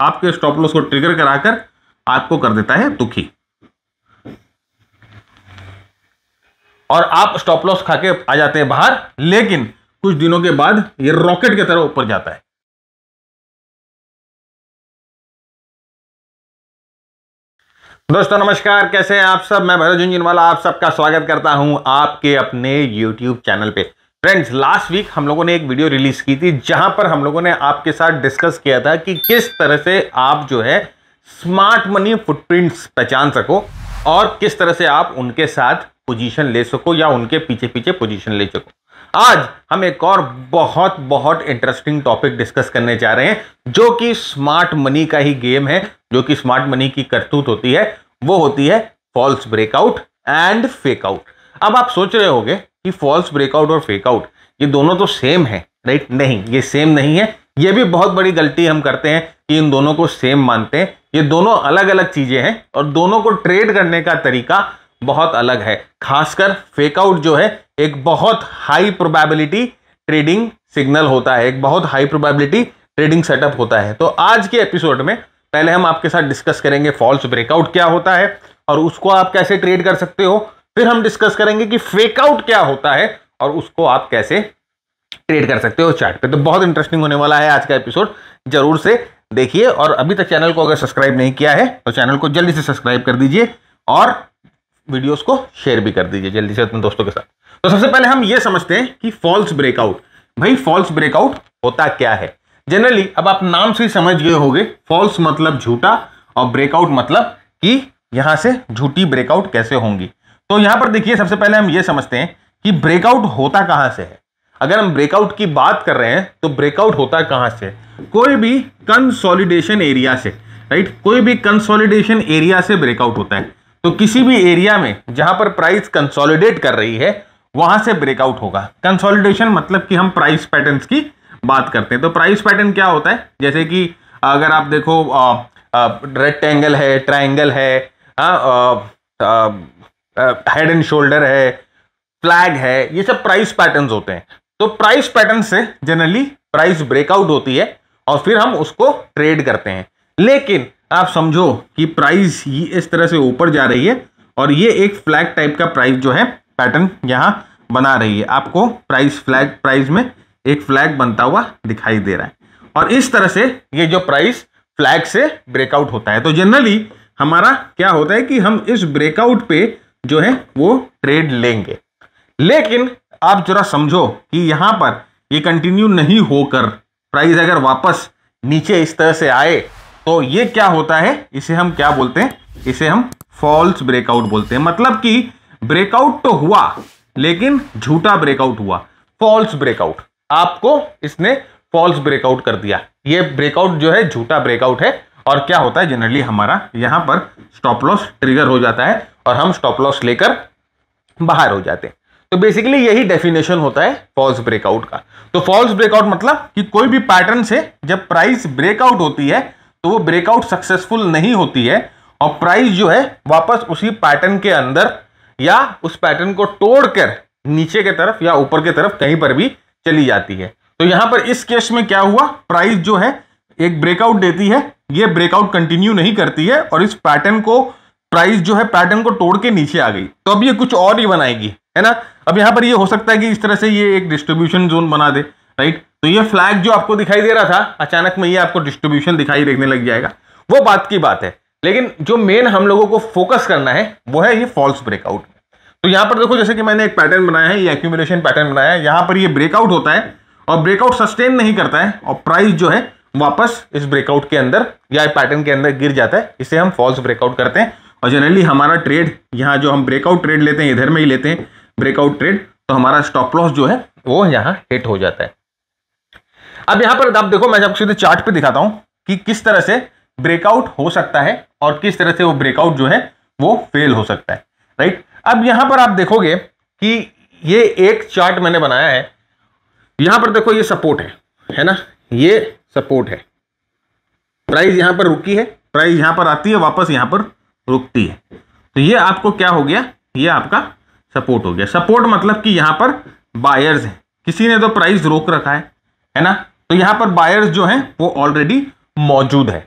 आपके stop loss को trigger कराकर आपको कर देता है दुखी और आप स्टॉप लॉस खा के आ जाते हैं बाहर लेकिन कुछ दिनों के बाद ये रॉकेट की तरह ऊपर जाता है दोस्तों नमस्कार कैसे हैं आप सब मैं भरत झुंझुनवाला आप सबका स्वागत करता हूं आपके अपने YouTube चैनल पे फ्रेंड्स लास्ट वीक हम लोगों ने एक वीडियो रिलीज की थी जहां पर हम लोगों ने आपके साथ डिस्कस किया था कि किस तरह से आप जो है स्मार्ट मनी फुटप्रिंट्स पहचान सको और किस तरह से आप उनके साथ पोजीशन ले सको या उनके पीछे पीछे पोजीशन ले सको आज हम एक और बहुत बहुत इंटरेस्टिंग टॉपिक डिस्कस करने जा रहे हैं जो कि स्मार्ट मनी का ही गेम है जो कि स्मार्ट मनी की करतूत होती है वो होती है फॉल्स ब्रेकआउट एंड फेकआउट अब आप सोच रहे होंगे कि फॉल्स ब्रेकआउट और फेकआउट ये दोनों तो सेम है राइट नहीं ये सेम नहीं है ये भी बहुत बड़ी गलती हम करते हैं कि इन दोनों को सेम मानते हैं ये दोनों अलग अलग चीज़ें हैं और दोनों को ट्रेड करने का तरीका बहुत अलग है खासकर फेकआउट जो है एक बहुत हाई प्रोबेबिलिटी ट्रेडिंग सिग्नल होता है एक बहुत हाई प्रोबेबिलिटी ट्रेडिंग सेटअप होता है तो आज के एपिसोड में पहले हम आपके साथ डिस्कस करेंगे फॉल्स ब्रेकआउट क्या होता है और उसको आप कैसे ट्रेड कर सकते हो फिर हम डिस्कस करेंगे कि फेकआउट क्या होता है और उसको आप कैसे ट्रेड कर सकते हो चार्ट पे तो बहुत इंटरेस्टिंग होने वाला है आज का एपिसोड जरूर से देखिए और अभी तक चैनल को अगर सब्सक्राइब नहीं किया है तो चैनल को जल्दी से सब्सक्राइब कर दीजिए और वीडियोस को शेयर भी कर दीजिए जल्दी से अपने दोस्तों के साथ तो सबसे पहले हम ये समझते हैं कि फॉल्स ब्रेकआउट भाई फॉल्स ब्रेकआउट होता क्या है जनरली अब आप नाम से ही समझ गए होंगे फॉल्स मतलब झूठा और ब्रेकआउट मतलब कि यहां से झूठी ब्रेकआउट कैसे होंगी तो यहां पर देखिए सबसे पहले हम ये समझते हैं कि ब्रेकआउट होता कहां से है अगर हम ब्रेकआउट की बात कर रहे हैं तो ब्रेकआउट होता है कहां से कोई भी कंसोलिडेशन एरिया से राइट कोई भी कंसोलिडेशन एरिया से ब्रेकआउट होता है तो किसी भी एरिया में जहां पर प्राइस कंसोलिडेट कर रही है वहां से ब्रेकआउट होगा कंसोलिडेशन मतलब कि हम प्राइस पैटर्न्स की बात करते हैं तो प्राइस पैटर्न क्या होता है जैसे कि अगर आप देखो रेक्टेंगल है ट्राइंगल है आ, हाँ, हेड एंड शोल्डर है फ्लैग है ये सब प्राइस पैटर्न्स होते हैं तो प्राइस पैटर्न से जनरली प्राइस ब्रेकआउट होती है और फिर हम उसको ट्रेड करते हैं लेकिन आप समझो कि प्राइस ये इस तरह से ऊपर जा रही है और ये एक फ्लैग टाइप का प्राइस जो है पैटर्न यहाँ बना रही है आपको प्राइस फ्लैग प्राइस में एक फ्लैग बनता हुआ दिखाई दे रहा है और इस तरह से ये जो प्राइस फ्लैग से ब्रेकआउट होता है तो जनरली हमारा क्या होता है कि हम इस ब्रेकआउट पे जो है वो ट्रेड लेंगे लेकिन आप जरा समझो कि यहां पर ये कंटिन्यू नहीं होकर प्राइस अगर वापस नीचे इस तरह से आए तो ये क्या होता है इसे हम क्या बोलते हैं इसे हम फॉल्स ब्रेकआउट बोलते हैं मतलब कि ब्रेकआउट तो हुआ लेकिन झूठा ब्रेकआउट हुआ फॉल्स ब्रेकआउट आपको इसने फॉल्स ब्रेकआउट कर दिया ये ब्रेकआउट जो है झूठा ब्रेकआउट है और क्या होता है जनरली हमारा यहां पर स्टॉप लॉस ट्रिगर हो जाता है और हम स्टॉप लॉस लेकर बाहर हो जाते हैं तो बेसिकली यही डेफिनेशन होता है फॉल्स ब्रेकआउट का तो फॉल्स ब्रेकआउट मतलब कि कोई भी पैटर्न से जब प्राइस ब्रेकआउट होती है तो वो ब्रेकआउट सक्सेसफुल नहीं होती है और प्राइस जो है वापस उसी पैटर्न के अंदर या उस पैटर्न को तोड़कर नीचे के तरफ या ऊपर के तरफ कहीं पर भी चली जाती है तो यहां पर इस केस में क्या हुआ प्राइस जो है एक ब्रेकआउट देती है ये ब्रेकआउट कंटिन्यू नहीं करती है और इस पैटर्न को प्राइस जो है पैटर्न को तोड़ के नीचे आ गई तो अब ये कुछ और ही बनाएगी है ना अब यहाँ पर ये हो सकता है कि इस तरह से ये एक डिस्ट्रीब्यूशन जोन बना दे राइट तो ये फ्लैग जो आपको दिखाई दे रहा था अचानक में ये आपको डिस्ट्रीब्यूशन दिखाई देखने लग जाएगा वो बात की बात है लेकिन जो मेन हम लोगों को फोकस करना है वो है ये फॉल्स ब्रेकआउट तो यहाँ पर देखो जैसे कि मैंने एक पैटर्न बनाया है ये एक्यूमुलेशन पैटर्न बनाया है यहाँ पर ये ब्रेकआउट होता है और ब्रेकआउट सस्टेन नहीं करता है और प्राइस जो है वापस इस ब्रेकआउट के अंदर या पैटर्न के अंदर गिर जाता है इसे हम फॉल्स ब्रेकआउट करते हैं और जनरली हमारा ट्रेड यहाँ जो हम ब्रेकआउट ट्रेड लेते हैं इधर में ही लेते हैं ब्रेकआउट ट्रेड तो हमारा स्टॉप लॉस जो है वो यहाँ हिट हो जाता है अब यहाँ पर आप देखो मैं आपको सीधे चार्ट पे दिखाता हूँ कि किस तरह से ब्रेकआउट हो सकता है और किस तरह से वो ब्रेकआउट जो है वो फेल हो सकता है राइट अब यहाँ पर आप देखोगे कि ये एक चार्ट मैंने बनाया है यहाँ पर देखो ये सपोर्ट है है ना ये सपोर्ट है प्राइस यहाँ पर रुकी है प्राइस यहाँ पर आती है वापस यहाँ पर रुकती है तो ये आपको क्या हो गया ये आपका सपोर्ट हो गया सपोर्ट मतलब कि यहाँ पर बायर्स हैं किसी ने तो प्राइस रोक रखा है है ना तो यहाँ पर बायर्स जो हैं वो ऑलरेडी मौजूद है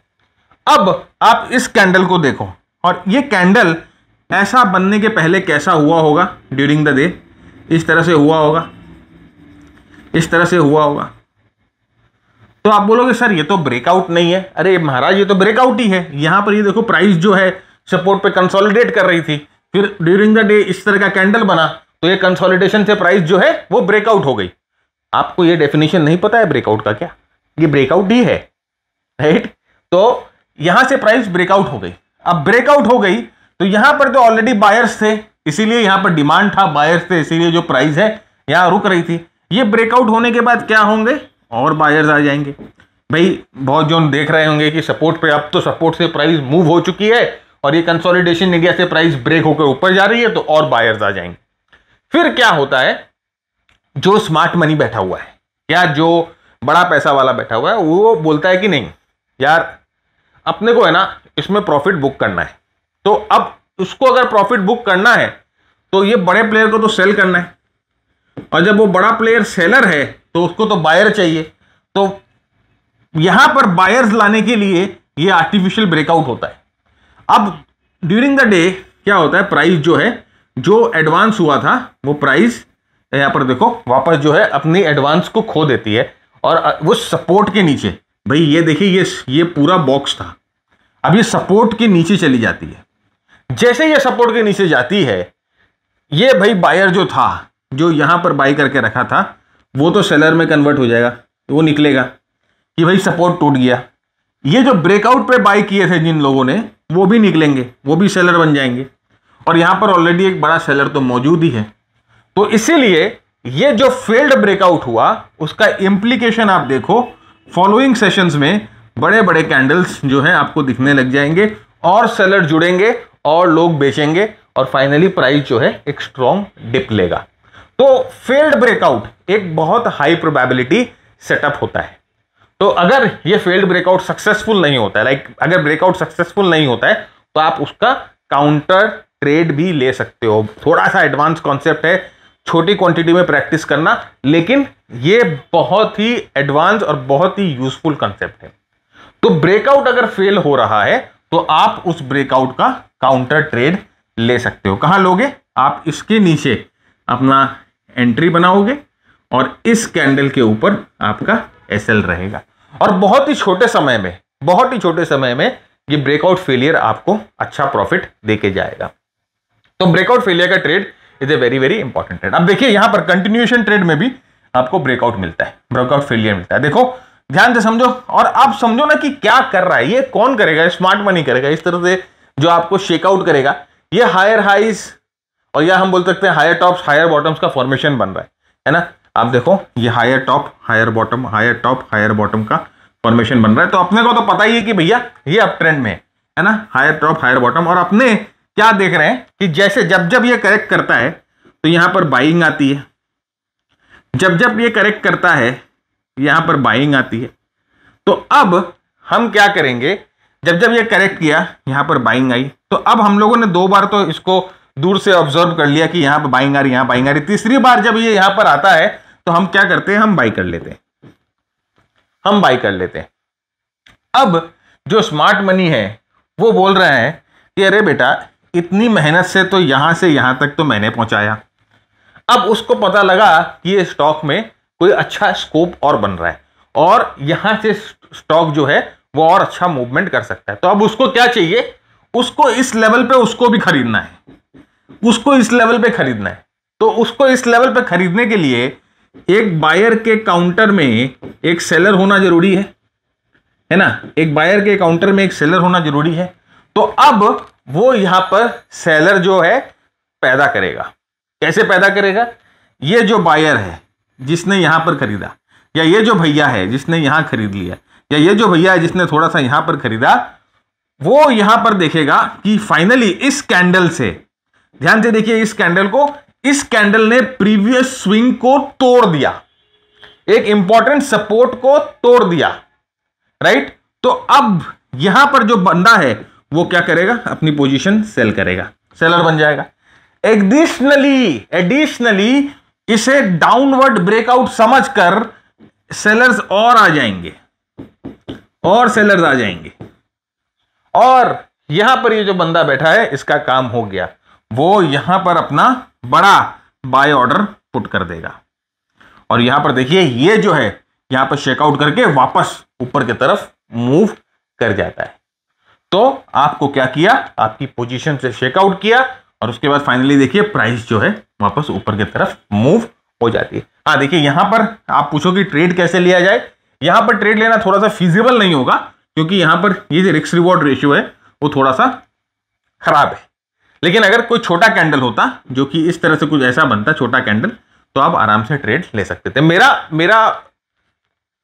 अब आप इस कैंडल को देखो और ये कैंडल ऐसा बनने के पहले कैसा हुआ होगा ड्यूरिंग द डे इस तरह से हुआ होगा इस तरह से हुआ होगा तो आप बोलोगे सर ये तो ब्रेकआउट नहीं है अरे महाराज ये तो ब्रेकआउट ही है यहाँ पर ये देखो प्राइस जो है सपोर्ट पे कंसोलिडेट कर रही थी फिर ड्यूरिंग द डे इस तरह का कैंडल बना तो ये कंसोलिडेशन से प्राइस जो है वो ब्रेकआउट हो गई आपको ये डेफिनेशन नहीं पता है ब्रेकआउट का क्या ये ब्रेकआउट ही है राइट तो यहां से प्राइस ब्रेकआउट हो गई अब ब्रेकआउट हो गई तो यहां पर तो ऑलरेडी बायर्स थे इसीलिए यहां पर डिमांड था बायर्स थे इसीलिए जो प्राइस है यहां रुक रही थी ये ब्रेकआउट होने के बाद क्या होंगे और बायर्स आ जाएंगे भाई बहुत जो देख रहे होंगे कि सपोर्ट पे अब तो सपोर्ट से प्राइस मूव हो चुकी है और ये कंसोलिडेशन इंडिया से प्राइस ब्रेक होकर ऊपर जा रही है तो और बायर्स आ जाएंगे फिर क्या होता है जो स्मार्ट मनी बैठा हुआ है या जो बड़ा पैसा वाला बैठा हुआ है वो बोलता है कि नहीं यार अपने को है ना इसमें प्रॉफिट बुक करना है तो अब उसको अगर प्रॉफिट बुक करना है तो ये बड़े प्लेयर को तो सेल करना है और जब वो बड़ा प्लेयर सेलर है तो उसको तो बायर चाहिए तो यहां पर बायर्स लाने के लिए ये आर्टिफिशियल ब्रेकआउट होता है अब ड्यूरिंग द डे क्या होता है प्राइस जो है जो एडवांस हुआ था वो प्राइस यहाँ पर देखो वापस जो है अपनी एडवांस को खो देती है और वो सपोर्ट के नीचे भाई ये देखिए ये ये पूरा बॉक्स था अब ये सपोर्ट के नीचे चली जाती है जैसे ये सपोर्ट के नीचे जाती है ये भाई बायर जो था जो यहाँ पर बाई करके रखा था वो तो सेलर में कन्वर्ट हो जाएगा वो निकलेगा कि भाई सपोर्ट टूट गया ये जो ब्रेकआउट पे बाई किए थे जिन लोगों ने वो भी निकलेंगे वो भी सेलर बन जाएंगे और यहाँ पर ऑलरेडी एक बड़ा सेलर तो मौजूद ही है तो इसीलिए ये जो फेल्ड ब्रेकआउट हुआ उसका इम्प्लीकेशन आप देखो फॉलोइंग सेशंस में बड़े बड़े कैंडल्स जो हैं आपको दिखने लग जाएंगे और सेलर जुड़ेंगे और लोग बेचेंगे और फाइनली प्राइस जो है एक स्ट्रॉन्ग डिप लेगा तो फेल्ड ब्रेकआउट एक बहुत हाई प्रोबेबिलिटी सेटअप होता है तो अगर ये फेल्ड ब्रेकआउट सक्सेसफुल नहीं होता है लाइक अगर ब्रेकआउट सक्सेसफुल नहीं होता है तो आप उसका काउंटर ट्रेड भी ले सकते हो थोड़ा सा एडवांस कॉन्सेप्ट है छोटी क्वांटिटी में प्रैक्टिस करना लेकिन ये बहुत ही एडवांस और बहुत ही यूजफुल कॉन्सेप्ट है तो ब्रेकआउट अगर फेल हो रहा है तो आप उस ब्रेकआउट का काउंटर ट्रेड ले सकते हो कहाँ लोगे आप इसके नीचे अपना एंट्री बनाओगे और इस कैंडल के ऊपर आपका एसएल रहेगा और बहुत ही छोटे समय में बहुत ही छोटे समय में ये ब्रेकआउट फेलियर आपको अच्छा प्रॉफिट देके जाएगा तो ब्रेकआउट फेलियर का trade is a very very important trade अब देखिए यहां पर कंटिन्यूएशन ट्रेड में भी आपको ब्रेकआउट मिलता है ब्रेकआउट फेलियर मिलता है देखो ध्यान से समझो और आप समझो ना कि क्या कर रहा है ये कौन करेगा स्मार्ट मनी करेगा इस तरह से जो आपको शेकआउट करेगा ये हायर हाइज और या हम बोल सकते हैं हायर टॉप्स हायर बॉटम्स का फॉर्मेशन बन रहा है है ना आप देखो ये higher top higher bottom higher top higher bottom का फॉर्मेशन बन रहा है तो अपने को तो पता ही है कि भैया ये अप ट्रेंड में है ना हायर टॉप हायर बॉटम और अपने क्या देख रहे हैं कि जैसे जब जब ये करेक्ट करता है तो यहाँ पर बाइंग आती है जब जब ये करेक्ट करता है यहाँ पर बाइंग आती है तो अब हम क्या करेंगे जब जब ये करेक्ट किया यहाँ पर बाइंग आई तो अब हम लोगों ने दो बार तो इसको दूर से ऑब्जर्व कर लिया कि यहाँ पर बाइंग आ रही यहाँ बाइंग आ रही तीसरी बार जब ये यहाँ पर आता है तो हम क्या करते हैं हम बाई कर लेते हैं हम बाई कर लेते हैं अब जो स्मार्ट मनी है वो बोल रहा है कि अरे बेटा इतनी मेहनत से तो यहाँ से यहाँ तक तो मैंने पहुँचाया अब उसको पता लगा कि ये स्टॉक में कोई अच्छा स्कोप और बन रहा है और यहाँ से स्टॉक जो है वो और अच्छा मूवमेंट कर सकता है तो अब उसको क्या चाहिए उसको इस लेवल पे उसको भी खरीदना है उसको इस लेवल पे खरीदना है तो उसको इस लेवल पे खरीदने के लिए एक बायर के काउंटर में एक सेलर होना जरूरी है है ना एक बायर के काउंटर में एक सेलर होना जरूरी है तो अब वो यहां पर सेलर जो है पैदा करेगा कैसे पैदा करेगा ये जो बायर है जिसने यहां पर खरीदा या ये जो भैया है जिसने यहां खरीद लिया या ये जो भैया है जिसने थोड़ा सा यहां पर खरीदा वो यहां पर देखेगा कि फाइनली इस कैंडल से ध्यान से देखिए इस कैंडल को इस कैंडल ने प्रीवियस स्विंग को तोड़ दिया एक इंपॉर्टेंट सपोर्ट को तोड़ दिया राइट तो अब यहां पर जो बंदा है वो क्या करेगा अपनी पोजीशन सेल करेगा सेलर बन जाएगा एडिशनली एडिशनली इसे डाउनवर्ड ब्रेकआउट समझकर सेलर्स और आ जाएंगे और सेलर्स आ जाएंगे और यहां पर ये यह जो बंदा बैठा है इसका काम हो गया वो यहां पर अपना बड़ा बाय ऑर्डर पुट कर देगा और यहां पर देखिए ये जो है यहां पर शेकआउट करके वापस ऊपर की तरफ मूव कर जाता है तो आपको क्या किया आपकी पोजीशन से शेकआउट किया और उसके बाद फाइनली देखिए प्राइस जो है वापस ऊपर की तरफ मूव हो जाती है हाँ देखिए यहां पर आप पूछो कि ट्रेड कैसे लिया जाए यहां पर ट्रेड लेना थोड़ा सा फिजिबल नहीं होगा क्योंकि यहां पर ये यह जो रिक्स रिवॉर्ड रेशियो है वो थोड़ा सा खराब है लेकिन अगर कोई छोटा कैंडल होता जो कि इस तरह से कुछ ऐसा बनता छोटा कैंडल तो आप आराम से ट्रेड ले सकते थे मेरा मेरा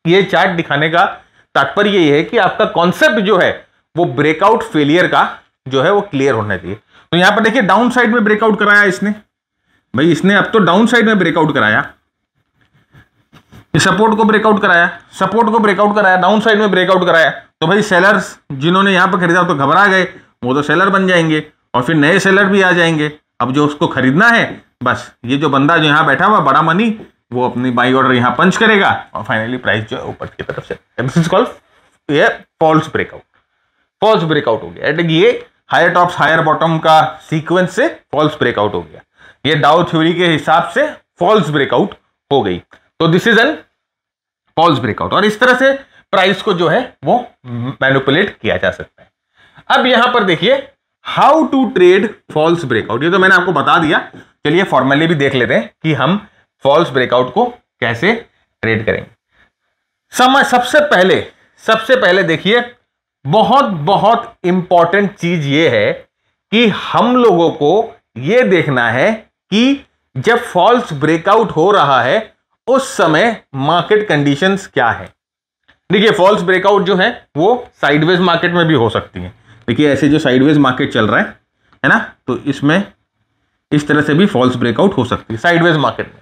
ये चार्ट दिखाने का तात्पर्य ये है कि आपका कॉन्सेप्ट जो है वो ब्रेकआउट फेलियर का जो है वो क्लियर होना चाहिए तो यहां पर देखिए डाउन साइड में ब्रेकआउट कराया इसने भाई इसने अब तो डाउन साइड में ब्रेकआउट कराया सपोर्ट को ब्रेकआउट कराया सपोर्ट को ब्रेकआउट कराया डाउन साइड में ब्रेकआउट कराया तो भाई सेलर्स जिन्होंने यहां पर खरीदा तो घबरा गए वो तो सेलर बन जाएंगे और फिर नए सेलर भी आ जाएंगे अब जो उसको खरीदना है बस ये जो बंदा जो यहाँ बैठा हुआ बड़ा मनी वो अपनी बाई ऑर्डर यहाँ पंच करेगा और फाइनली प्राइस जो है ऊपर की तरफ से दिस इज कॉल्ड ये फॉल्स ब्रेकआउट फॉल्स ब्रेकआउट हो गया ये हायर टॉप्स हायर बॉटम का सीक्वेंस से फॉल्स ब्रेकआउट हो गया ये डाउ थ्योरी के हिसाब से फॉल्स ब्रेकआउट हो गई तो this is an false breakout और इस तरह से प्राइस को जो है वो मैनुपुलेट किया जा सकता है अब यहां पर देखिए how to trade false breakout ये तो मैंने आपको बता दिया चलिए फॉर्मली भी देख लेते हैं कि हम फॉल्स ब्रेकआउट को कैसे ट्रेड करेंगे समय सबसे पहले सबसे पहले देखिए बहुत बहुत इंपॉर्टेंट चीज ये है कि हम लोगों को ये देखना है कि जब फॉल्स ब्रेकआउट हो रहा है उस समय मार्केट कंडीशंस क्या है देखिए फॉल्स ब्रेकआउट जो है वो साइडवेज मार्केट में भी हो सकती है देखिए ऐसे जो साइडवेज मार्केट चल रहा है है ना तो इसमें इस तरह से भी फॉल्स ब्रेकआउट हो सकती है साइडवेज मार्केट में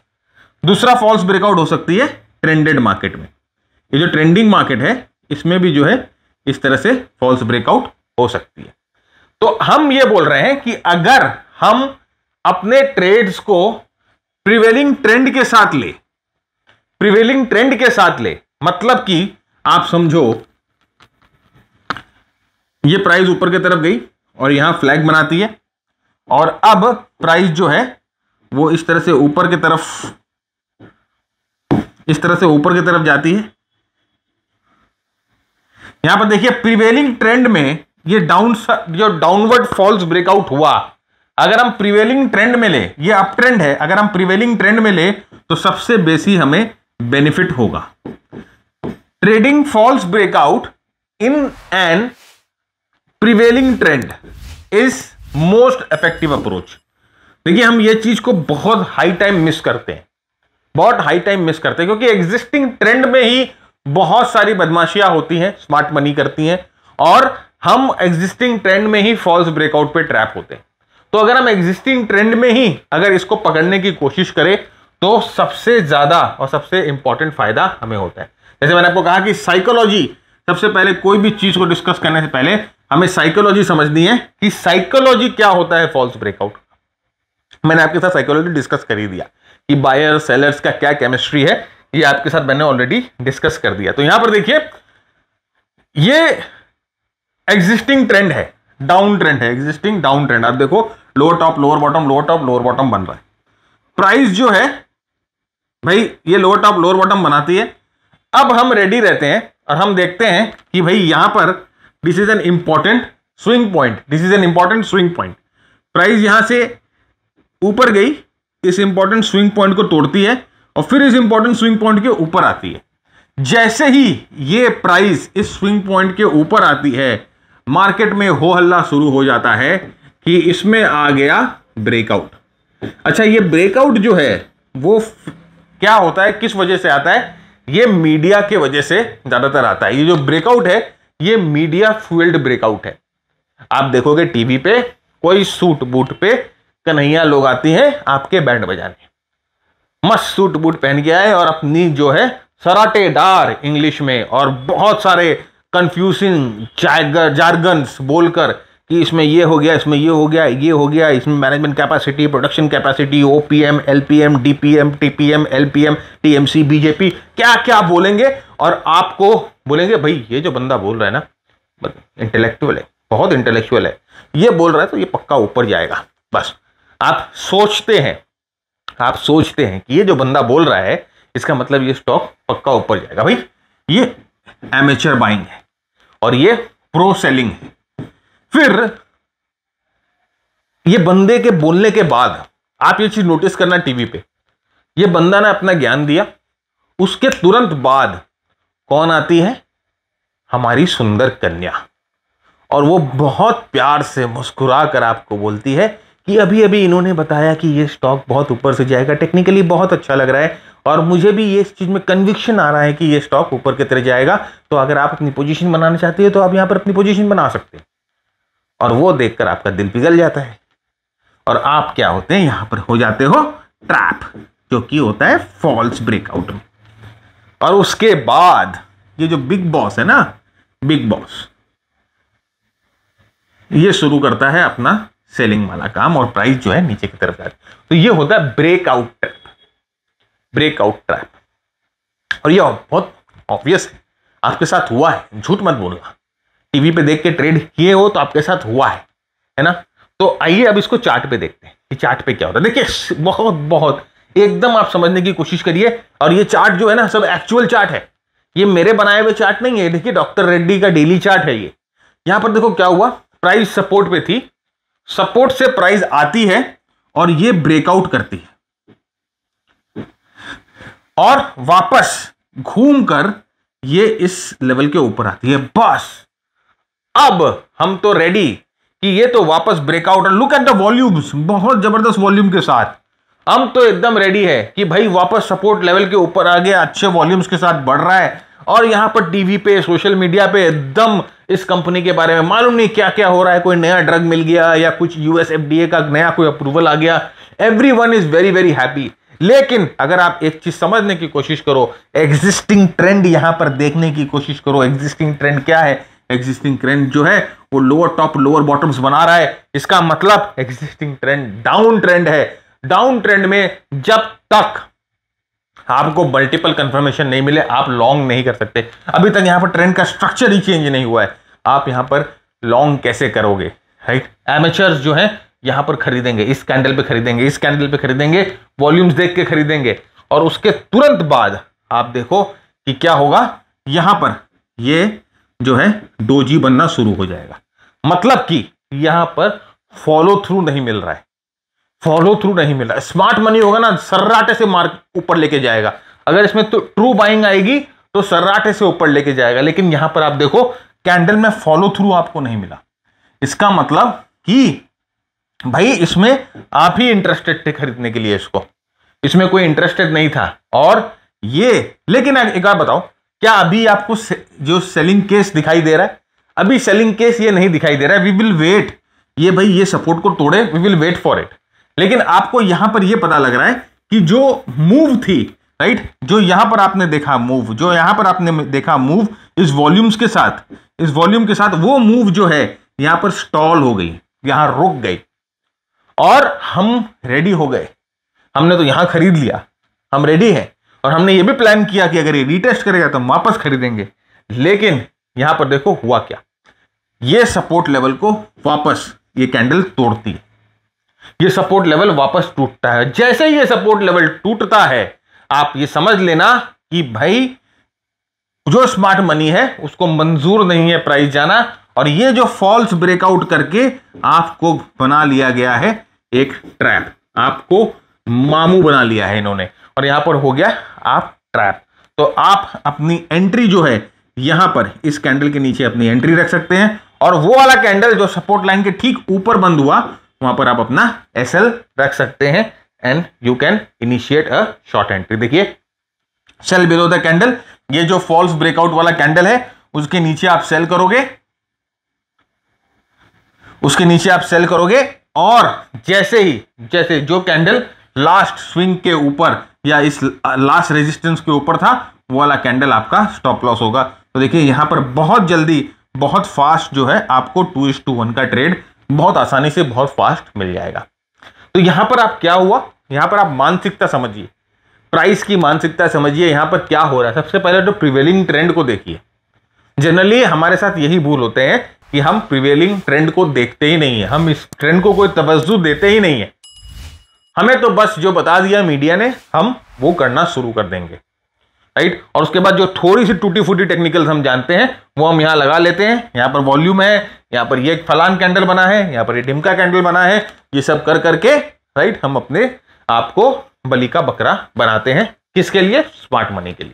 दूसरा फॉल्स ब्रेकआउट हो सकती है ट्रेंडेड मार्केट में ये जो ट्रेंडिंग मार्केट है इसमें भी जो है इस तरह से फॉल्स ब्रेकआउट हो सकती है तो हम ये बोल रहे हैं कि अगर हम अपने ट्रेड्स को प्रिवेलिंग ट्रेंड के साथ ले प्रिवेलिंग ट्रेंड के साथ ले मतलब कि आप समझो ये प्राइस ऊपर की तरफ गई और यहाँ फ्लैग बनाती है और अब प्राइस जो है वो इस तरह से ऊपर की तरफ इस तरह से ऊपर की तरफ जाती है यहां पर देखिए प्रिवेलिंग ट्रेंड में ये डाउन जो डाउनवर्ड फॉल्स ब्रेकआउट हुआ अगर हम प्रिवेलिंग ट्रेंड में ले ये अप ट्रेंड है अगर हम प्रिवेलिंग ट्रेंड में ले तो सबसे बेसी हमें बेनिफिट होगा trading false breakout in an prevailing trend is most effective approach देखिए हम ये चीज को बहुत हाई टाइम मिस करते हैं बहुत हाई टाइम मिस करते हैं क्योंकि एग्जिस्टिंग ट्रेंड में ही बहुत सारी बदमाशियां होती हैं स्मार्ट मनी करती हैं और हम एग्जिस्टिंग ट्रेंड में ही फॉल्स ब्रेकआउट पे ट्रैप होते हैं तो अगर हम एग्जिस्टिंग ट्रेंड में ही अगर इसको पकड़ने की कोशिश करें तो सबसे ज्यादा और सबसे इंपॉर्टेंट फायदा हमें होता है जैसे मैंने आपको कहा कि साइकोलॉजी सबसे पहले कोई भी चीज को डिस्कस करने से पहले हमें साइकोलॉजी समझनी है कि साइकोलॉजी क्या होता है फॉल्स ब्रेकआउट मैंने आपके साथ साइकोलॉजी डिस्कस कर ही दिया कि बायर सेलर्स का क्या केमिस्ट्री है ये आपके साथ मैंने ऑलरेडी डिस्कस कर दिया तो यहां पर देखिए ये एग्जिस्टिंग ट्रेंड है डाउन ट्रेंड है एग्जिस्टिंग डाउन ट्रेंड आप देखो lower top lower bottom lower top lower bottom बन रहा है प्राइस जो है भाई ये लोअर टॉप लोअर बॉटम बनाती है अब हम रेडी रहते हैं और हम देखते हैं कि भाई यहां पर this is an important swing point this is an important swing point price यहां से ऊपर गई इस इंपॉर्टेंट स्विंग पॉइंट को तोड़ती है और फिर इस इंपॉर्टेंट स्विंग पॉइंट के ऊपर आती है जैसे ही ये प्राइस इस स्विंग पॉइंट के ऊपर आती है मार्केट में हो हल्ला शुरू हो जाता है कि इसमें आ गया ब्रेकआउट अच्छा ये ब्रेकआउट जो है वो क्या होता है किस वजह से आता है ये मीडिया के वजह से ज़्यादातर आता है ये जो ब्रेकआउट है ये मीडिया फ्यूल्ड ब्रेकआउट है आप देखोगे टीवी पे कोई सूट बूट पे कन्हैया लोग आती हैं आपके बैंड बजाने मस्त सूट बूट पहन के आए और अपनी जो है सराटेदार इंग्लिश में और बहुत सारे कंफ्यूजिंग जार्गन्स बोलकर कि इसमें ये हो गया इसमें ये हो गया ये हो गया इसमें management capacity production capacity OPM LPM DPM L P M D P M T P M L P M BJP क्या क्या बोलेंगे और आपको बोलेंगे भाई ये जो बंदा बोल रहा है ना इंटेलेक्चुअल है बहुत इंटेलेक्चुअल है ये बोल रहा है तो ये पक्का ऊपर जाएगा बस आप सोचते हैं आप सोचते हैं कि ये जो बंदा बोल रहा है इसका मतलब ये स्टॉक पक्का ऊपर जाएगा भाई ये एमेचर बाइंग है और ये प्रो सेलिंग है फिर ये बंदे के बोलने के बाद आप ये चीज नोटिस करना टीवी पे ये बंदा ने अपना ज्ञान दिया उसके तुरंत बाद कौन आती है हमारी सुंदर कन्या और वो बहुत प्यार से मुस्कुरा कर आपको बोलती है कि अभी अभी इन्होंने बताया कि ये स्टॉक बहुत ऊपर से जाएगा टेक्निकली बहुत अच्छा लग रहा है और मुझे भी ये इस चीज़ में कन्विक्शन आ रहा है कि ये स्टॉक ऊपर की तरह जाएगा तो अगर आप अपनी पोजीशन बनाना चाहते हो तो आप यहाँ पर अपनी पोजीशन बना सकते हैं और वो देखकर आपका दिल पिघल जाता है और आप क्या होते हैं यहाँ पर हो जाते हो ट्रैप जो कि होता है फॉल्स ब्रेकआउट में और उसके बाद ये जो बिग बॉस है ना बिग बॉस ये शुरू करता है अपना सेलिंग वाला काम और प्राइस जो है नीचे की तरफ जाता है तो ये होता है ब्रेकआउट ट्रैप ब्रेकआउट ट्रैप और ये बहुत ऑब्वियस है आपके साथ हुआ है झूठ मत बोलना टीवी पे देख के ट्रेड किए हो तो आपके साथ हुआ है है ना तो आइए अब इसको चार्ट पे देखते हैं कि चार्ट पे क्या होता है देखिए बहुत बहुत एकदम आप समझने की कोशिश करिए और ये चार्ट जो है ना सब एक्चुअल चार्ट है ये मेरे बनाए हुए चार्ट नहीं है देखिए डॉक्टर रेड्डी का डेली चार्ट है ये यहां पर देखो क्या हुआ प्राइस सपोर्ट पे थी सपोर्ट से प्राइस आती है और ये ब्रेकआउट करती है और वापस घूमकर ये इस लेवल के ऊपर आती है बस अब हम तो रेडी कि ये तो वापस breakout look at the volumes बहुत जबरदस्त वॉल्यूम के साथ हम तो एकदम रेडी है कि भाई वापस सपोर्ट लेवल के ऊपर आ गया अच्छे वॉल्यूम्स के साथ बढ़ रहा है और यहाँ पर टीवी पे सोशल मीडिया पे एकदम इस कंपनी के बारे में मालूम नहीं क्या क्या हो रहा है कोई नया ड्रग मिल गया या कुछ यूएस एफडीए का नया कोई अप्रूवल आ गया everyone is very very happy लेकिन अगर आप एक चीज समझने की कोशिश करो एग्जिस्टिंग ट्रेंड यहां पर देखने की कोशिश करो एग्जिस्टिंग ट्रेंड क्या है एग्जिस्टिंग ट्रेंड जो है वो लोअर टॉप लोअर बॉटम्स बना रहा है इसका मतलब एग्जिस्टिंग ट्रेंड डाउन ट्रेंड है डाउन ट्रेंड में जब तक आपको मल्टीपल कंफर्मेशन नहीं मिले आप लॉन्ग नहीं कर सकते अभी तक यहां पर ट्रेंड का स्ट्रक्चर ही चेंज नहीं हुआ है आप यहां पर लॉन्ग कैसे करोगे राइट एमेचर जो है यहां पर खरीदेंगे इस कैंडल पे खरीदेंगे इस कैंडल पे खरीदेंगे वॉल्यूम्स देख के खरीदेंगे और उसके तुरंत बाद आप देखो कि क्या होगा यहां पर ये जो है डोजी बनना शुरू हो जाएगा मतलब कि यहां पर फॉलो थ्रू नहीं मिल रहा है फॉलो थ्रू नहीं मिला स्मार्ट मनी होगा ना सर्राटे से मार्क ऊपर लेके जाएगा अगर इसमें तो ट्रू बाइंग आएगी तो सर्राटे से ऊपर लेके जाएगा लेकिन यहां पर आप देखो कैंडल में फॉलो थ्रू आपको नहीं मिला इसका मतलब कि भाई इसमें आप ही इंटरेस्टेड थे खरीदने के लिए इसको इसमें कोई इंटरेस्टेड नहीं था और ये लेकिन एक बार बताओ क्या अभी आपको से, जो सेलिंग केस दिखाई दे रहा है अभी सेलिंग केस ये नहीं दिखाई दे रहा है वी विल वेट ये भाई ये सपोर्ट को तोड़े we will wait for it लेकिन आपको यहां पर यह पता लग रहा है कि जो मूव थी राइट right? जो यहां पर आपने देखा मूव जो यहां पर आपने देखा मूव इस वॉल्यूम्स के साथ इस वॉल्यूम के साथ वो मूव जो है यहां पर स्टॉल हो गई यहां रुक गई और हम रेडी हो गए हमने तो यहां खरीद लिया हम रेडी हैं और हमने ये भी प्लान किया कि अगर ये रिटेस्ट करेगा तो हम वापस खरीदेंगे लेकिन यहां पर देखो हुआ क्या ये सपोर्ट लेवल को वापस ये कैंडल तोड़ती है ये सपोर्ट लेवल वापस टूटता है जैसे ही ये सपोर्ट लेवल टूटता है आप ये समझ लेना कि भाई जो स्मार्ट मनी है उसको मंजूर नहीं है प्राइस जाना और ये जो फॉल्स ब्रेकआउट करके आपको बना लिया गया है एक ट्रैप आपको मामू बना लिया है इन्होंने और यहां पर हो गया आप ट्रैप तो आप अपनी एंट्री जो है यहां पर इस कैंडल के नीचे अपनी एंट्री रख सकते हैं और वो वाला कैंडल जो सपोर्ट लाइन के ठीक ऊपर बंद हुआ वहां पर आप अपना एस रख सकते हैं and you can initiate a short entry देखिए सेल बिलो द कैंडल ये जो फॉल्स ब्रेकआउट वाला कैंडल है उसके नीचे आप सेल करोगे उसके नीचे आप सेल करोगे और जैसे ही जैसे जो कैंडल लास्ट स्विंग के ऊपर या इस लास्ट रेजिस्टेंस के ऊपर था वो वाला कैंडल आपका स्टॉप लॉस होगा तो देखिए यहां पर बहुत जल्दी बहुत फास्ट जो है आपको टू इज टू वन का ट्रेड बहुत आसानी से बहुत फास्ट मिल जाएगा तो यहाँ पर आप क्या हुआ यहाँ पर आप मानसिकता समझिए प्राइस की मानसिकता समझिए यहाँ पर क्या हो रहा है सबसे पहले तो प्रिवेलिंग ट्रेंड को देखिए जनरली हमारे साथ यही भूल होते हैं कि हम प्रिवेलिंग ट्रेंड को देखते ही नहीं है हम इस ट्रेंड को कोई तवज्जो देते ही नहीं है हमें तो बस जो बता दिया मीडिया ने हम वो करना शुरू कर देंगे राइट और उसके बाद जो थोड़ी सी टूटी फूटी टेक्निकल हम जानते हैं वो हम यहाँ लगा लेते हैं यहाँ पर वॉल्यूम है यहाँ पर ये फलान कैंडल बना है यहाँ पर ये ढिमका कैंडल बना है ये सब कर करके राइट हम अपने आपको बलि का बकरा बनाते हैं किसके लिए स्मार्ट मनी के लिए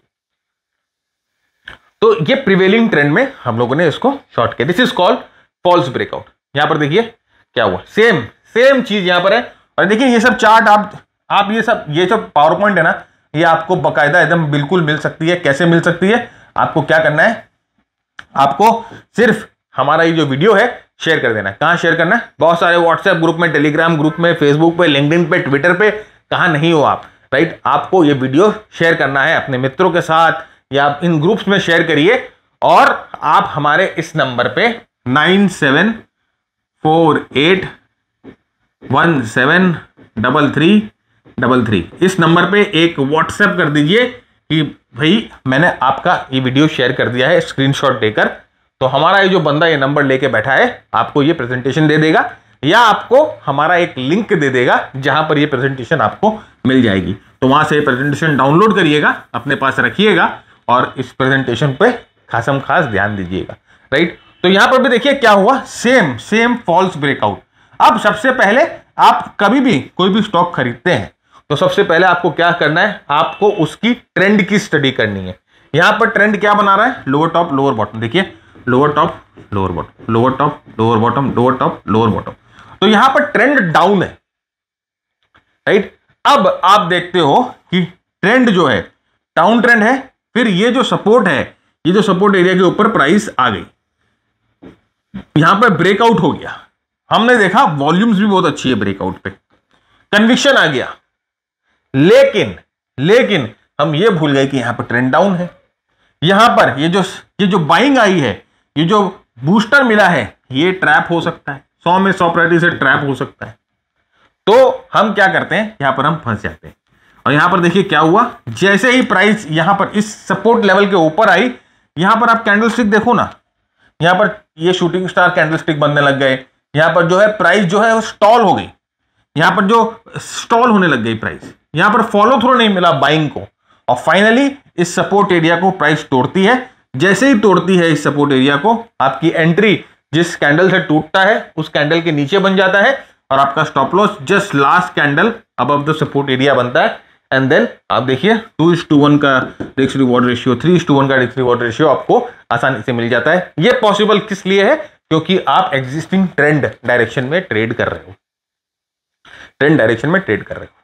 तो ये प्रिवेलिंग ट्रेंड में हम लोगों ने इसको शॉर्ट किया this is called false breakout यहां पर देखिए क्या हुआ सेम सेम चीज यहां पर है और देखिए ये सब चार्ट आप आप ये सब ये जो पावर पॉइंट है ना ये आपको बकायदा एकदम बिल्कुल मिल सकती है कैसे मिल सकती है आपको क्या करना है आपको सिर्फ हमारा ये जो वीडियो है शेयर कर देना है कहाँ शेयर करना है बहुत सारे व्हाट्सएप ग्रुप में टेलीग्राम ग्रुप में फेसबुक पे लिंकडिन पे ट्विटर पे कहाँ नहीं हो आप राइट आपको ये वीडियो शेयर करना है अपने मित्रों के साथ या आप इन ग्रुप्स में शेयर करिए और आप हमारे इस नंबर पे nine seven four eight one seven double three double three इस नंबर पे एक व्हाट्सएप कर दीजिए कि भाई मैंने आपका ये वीडियो शेयर कर दिया है स्क्रीनशॉट देकर तो हमारा ये जो बंदा ये नंबर लेके बैठा है आपको ये प्रेजेंटेशन दे देगा या आपको हमारा एक लिंक दे देगा जहां पर ये प्रेजेंटेशन आपको मिल जाएगी तो वहां से प्रेजेंटेशन डाउनलोड करिएगा अपने पास रखिएगा और इस प्रेजेंटेशन पे खासम खास ध्यान दीजिएगा राइट तो यहां पर भी देखिए क्या हुआ सेम सेम फॉल्स ब्रेकआउट अब सबसे पहले आप कभी भी कोई भी स्टॉक खरीदते हैं तो सबसे पहले आपको क्या करना है आपको उसकी ट्रेंड की स्टडी करनी है यहां पर ट्रेंड क्या बना रहा है लोअर टॉप लोअर बॉटम देखिए lower top lower bottom lower top lower bottom lower top lower bottom तो यहां पर ट्रेंड डाउन है राइट अब आप देखते हो कि ट्रेंड जो है डाउन ट्रेंड है फिर ये जो सपोर्ट है ये जो सपोर्ट एरिया के ऊपर प्राइस आ गई यहां पर ब्रेकआउट हो गया हमने देखा वॉल्यूम्स भी बहुत अच्छी है ब्रेकआउट पे कन्विक्शन आ गया लेकिन लेकिन हम ये भूल गए कि यहां पर ट्रेंड डाउन है यहां पर ये जो ये जो बाइंग आई है ये जो बूस्टर मिला है ये ट्रैप हो सकता है सौ में सौ से ट्रैप हो सकता है तो हम क्या करते हैं यहां पर हम फंस जाते हैं और यहां पर देखिए क्या हुआ जैसे ही प्राइस यहां पर इस सपोर्ट लेवल के ऊपर आई यहां पर आप कैंडल स्टिक देखो ना यहां पर ये शूटिंग स्टार कैंडल स्टिक बनने लग गए यहां पर जो है प्राइस जो है वो स्टॉल हो गई यहां पर जो स्टॉल होने लग गई प्राइस यहां पर फॉलो थ्रो नहीं मिला बाइंग को और फाइनली इस सपोर्ट एरिया को प्राइस तोड़ती है जैसे ही तोड़ती है इस सपोर्ट एरिया को आपकी एंट्री जिस कैंडल से टूटता है उस कैंडल के नीचे बन जाता है और आपका stop loss just last candle अब द सपोर्ट एरिया बनता है एंड देन आप देखिए टू इज टू वन का रिक्स reward ratio three is to one का रिक्स रिवॉर्ड रेशियो आपको आसानी से मिल जाता है ये पॉसिबल किस लिए है क्योंकि आप एग्जिस्टिंग ट्रेंड डायरेक्शन में ट्रेड कर रहे हो ट्रेंड डायरेक्शन में ट्रेड कर रहे हो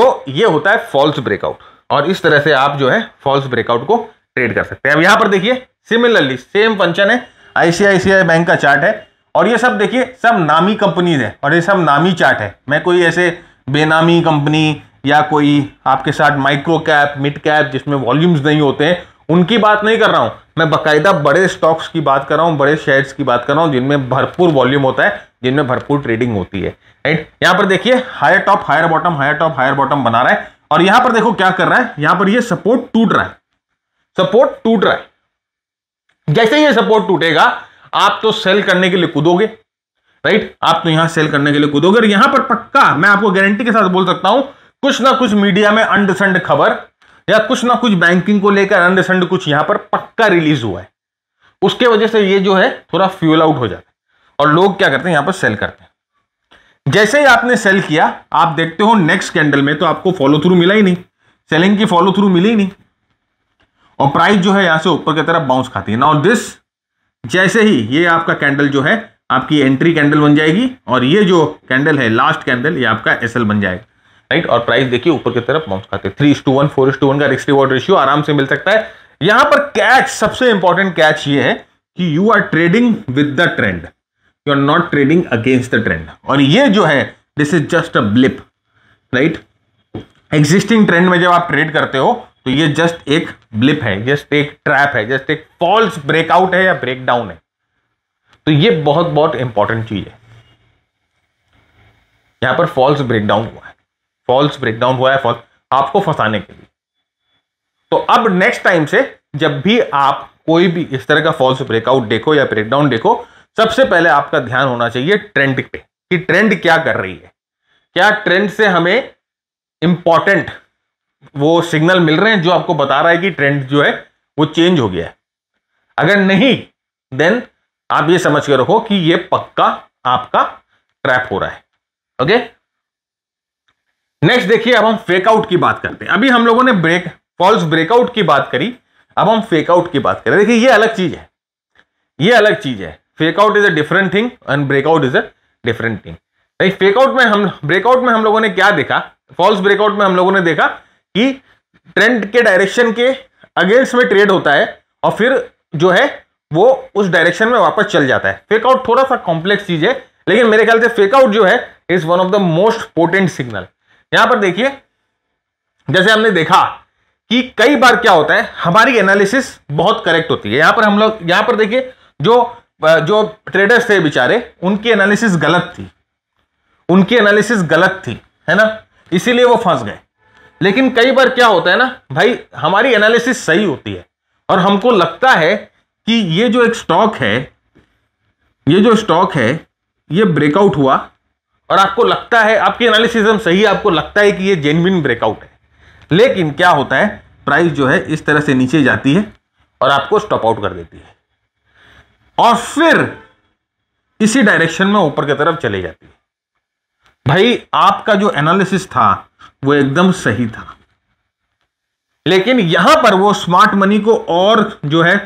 तो ये होता है फॉल्स ब्रेकआउट और इस तरह से आप जो है फॉल्स ब्रेकआउट को ट्रेड कर सकते हैं अब यहां पर देखिए सिमिलरली सेम फंक्शन है आईसीआईसीआई बैंक का चार्ट है और ये सब देखिए सब नामी कंपनीज है और ये सब नामी चार्ट है मैं कोई ऐसे बेनामी कंपनी या कोई आपके साथ माइक्रो कैप मिड कैप जिसमें वॉल्यूम्स नहीं होते हैं उनकी बात नहीं कर रहा हूं मैं बाकायदा बड़े स्टॉक्स की बात कर रहा हूँ बड़े शेयर्स की बात कर रहा हूँ जिनमें भरपूर वॉल्यूम होता है जिनमें भरपूर ट्रेडिंग होती है राइट यहाँ पर देखिए higher top higher bottom higher top higher bottom बना रहा है और यहाँ पर देखो क्या कर रहा है यहाँ पर यह सपोर्ट टूट रहा है सपोर्ट टूट रहा है जैसे ये सपोर्ट टूटेगा आप तो सेल करने के लिए कूदोगे राइट आप तो यहां सेल करने के लिए कूदोगे और यहां पर पक्का मैं आपको गारंटी के साथ बोल सकता हूं कुछ ना कुछ मीडिया में अंडसंड खबर या कुछ ना कुछ बैंकिंग को लेकर अंड संड कुछ यहाँ पर पक्का रिलीज हुआ है उसके वजह से ये जो है थोड़ा फ्यूल आउट हो जाता है और लोग क्या करते हैं यहाँ पर सेल करते हैं जैसे ही आपने सेल किया आप देखते हो नेक्स्ट कैंडल में तो आपको फॉलो थ्रू मिला ही नहीं सेलिंग की फॉलो थ्रू मिली ही नहीं और प्राइस जो है यहां से ऊपर की तरफ बाउंस खाती है और दिस जैसे ही ये आपका कैंडल जो है आपकी एंट्री कैंडल बन जाएगी और ये जो कैंडल है लास्ट कैंडल ये आपका एसएल बन जाएगा राइट और प्राइस देखिए ऊपर की तरफ पहुंच खाते three is to one four is to one का रिक्स रिवॉर्ड रेशियो आराम से मिल सकता है यहां पर कैच सबसे इंपॉर्टेंट कैच ये है कि you are trading with the trend you are not trading against the trend और ये जो है this is just a blip right existing trend में जब आप ट्रेड करते हो तो ये जस्ट एक ब्लिप है जस्ट एक ट्रैप है जस्ट एक फॉल्स ब्रेकआउट है या ब्रेकडाउन है तो ये बहुत बहुत इंपॉर्टेंट चीज है यहां पर फॉल्स ब्रेकडाउन हुआ है फॉल्स ब्रेकडाउन हुआ है फॉल्स आपको फंसाने के लिए तो अब नेक्स्ट टाइम से जब भी आप कोई भी इस तरह का फॉल्स ब्रेकआउट देखो या ब्रेकडाउन देखो सबसे पहले आपका ध्यान होना चाहिए ट्रेंड पे कि ट्रेंड क्या कर रही है क्या ट्रेंड से हमें इंपॉर्टेंट वो सिग्नल मिल रहे हैं जो आपको बता रहा है कि ट्रेंड जो है वो चेंज हो गया है अगर नहीं देन आप ये समझ के रखो कि ये पक्का आपका ट्रैप हो रहा है ओके okay? नेक्स्ट देखिए अब हम फेकआउट की बात करते हैं अभी हम लोगों ने ब्रेक फॉल्स ब्रेकआउट की बात करी अब हम फेकआउट की बात करें देखिए ये अलग चीज है ये अलग चीज है fakeout is a different thing and breakout is a different thing नहीं फेकआउट में हम ब्रेकआउट में हम लोगों ने क्या देखा फॉल्स ब्रेकआउट में हम लोगों ने देखा कि ट्रेंड के डायरेक्शन के अगेंस्ट में ट्रेड होता है और फिर जो है वो उस डायरेक्शन में वापस चल जाता है फेकआउट थोड़ा सा कॉम्प्लेक्स चीज है लेकिन मेरे ख्याल से फेकआउट जो है is one of the most important signal यहां पर देखिए जैसे हमने देखा कि कई बार क्या होता है हमारी एनालिसिस बहुत करेक्ट होती है यहां पर हम लोग यहां पर देखिए जो जो ट्रेडर्स थे बेचारे उनकी एनालिसिस गलत थी उनकी एनालिसिस गलत थी है ना इसीलिए वो फंस गए लेकिन कई बार क्या होता है ना भाई हमारी एनालिसिस सही होती है और हमको लगता है कि ये जो एक स्टॉक है ये जो स्टॉक है ये ब्रेकआउट हुआ और आपको लगता है आपकी एनालिसिस सही आपको लगता है कि ये जेनविन ब्रेकआउट है लेकिन क्या होता है प्राइस जो है इस तरह से नीचे जाती है और आपको स्टॉप आउट कर देती है और फिर इसी डायरेक्शन में ऊपर की तरफ चले जाती है भाई आपका जो एनालिसिस था वो एकदम सही था लेकिन यहां पर वो स्मार्ट मनी को और जो है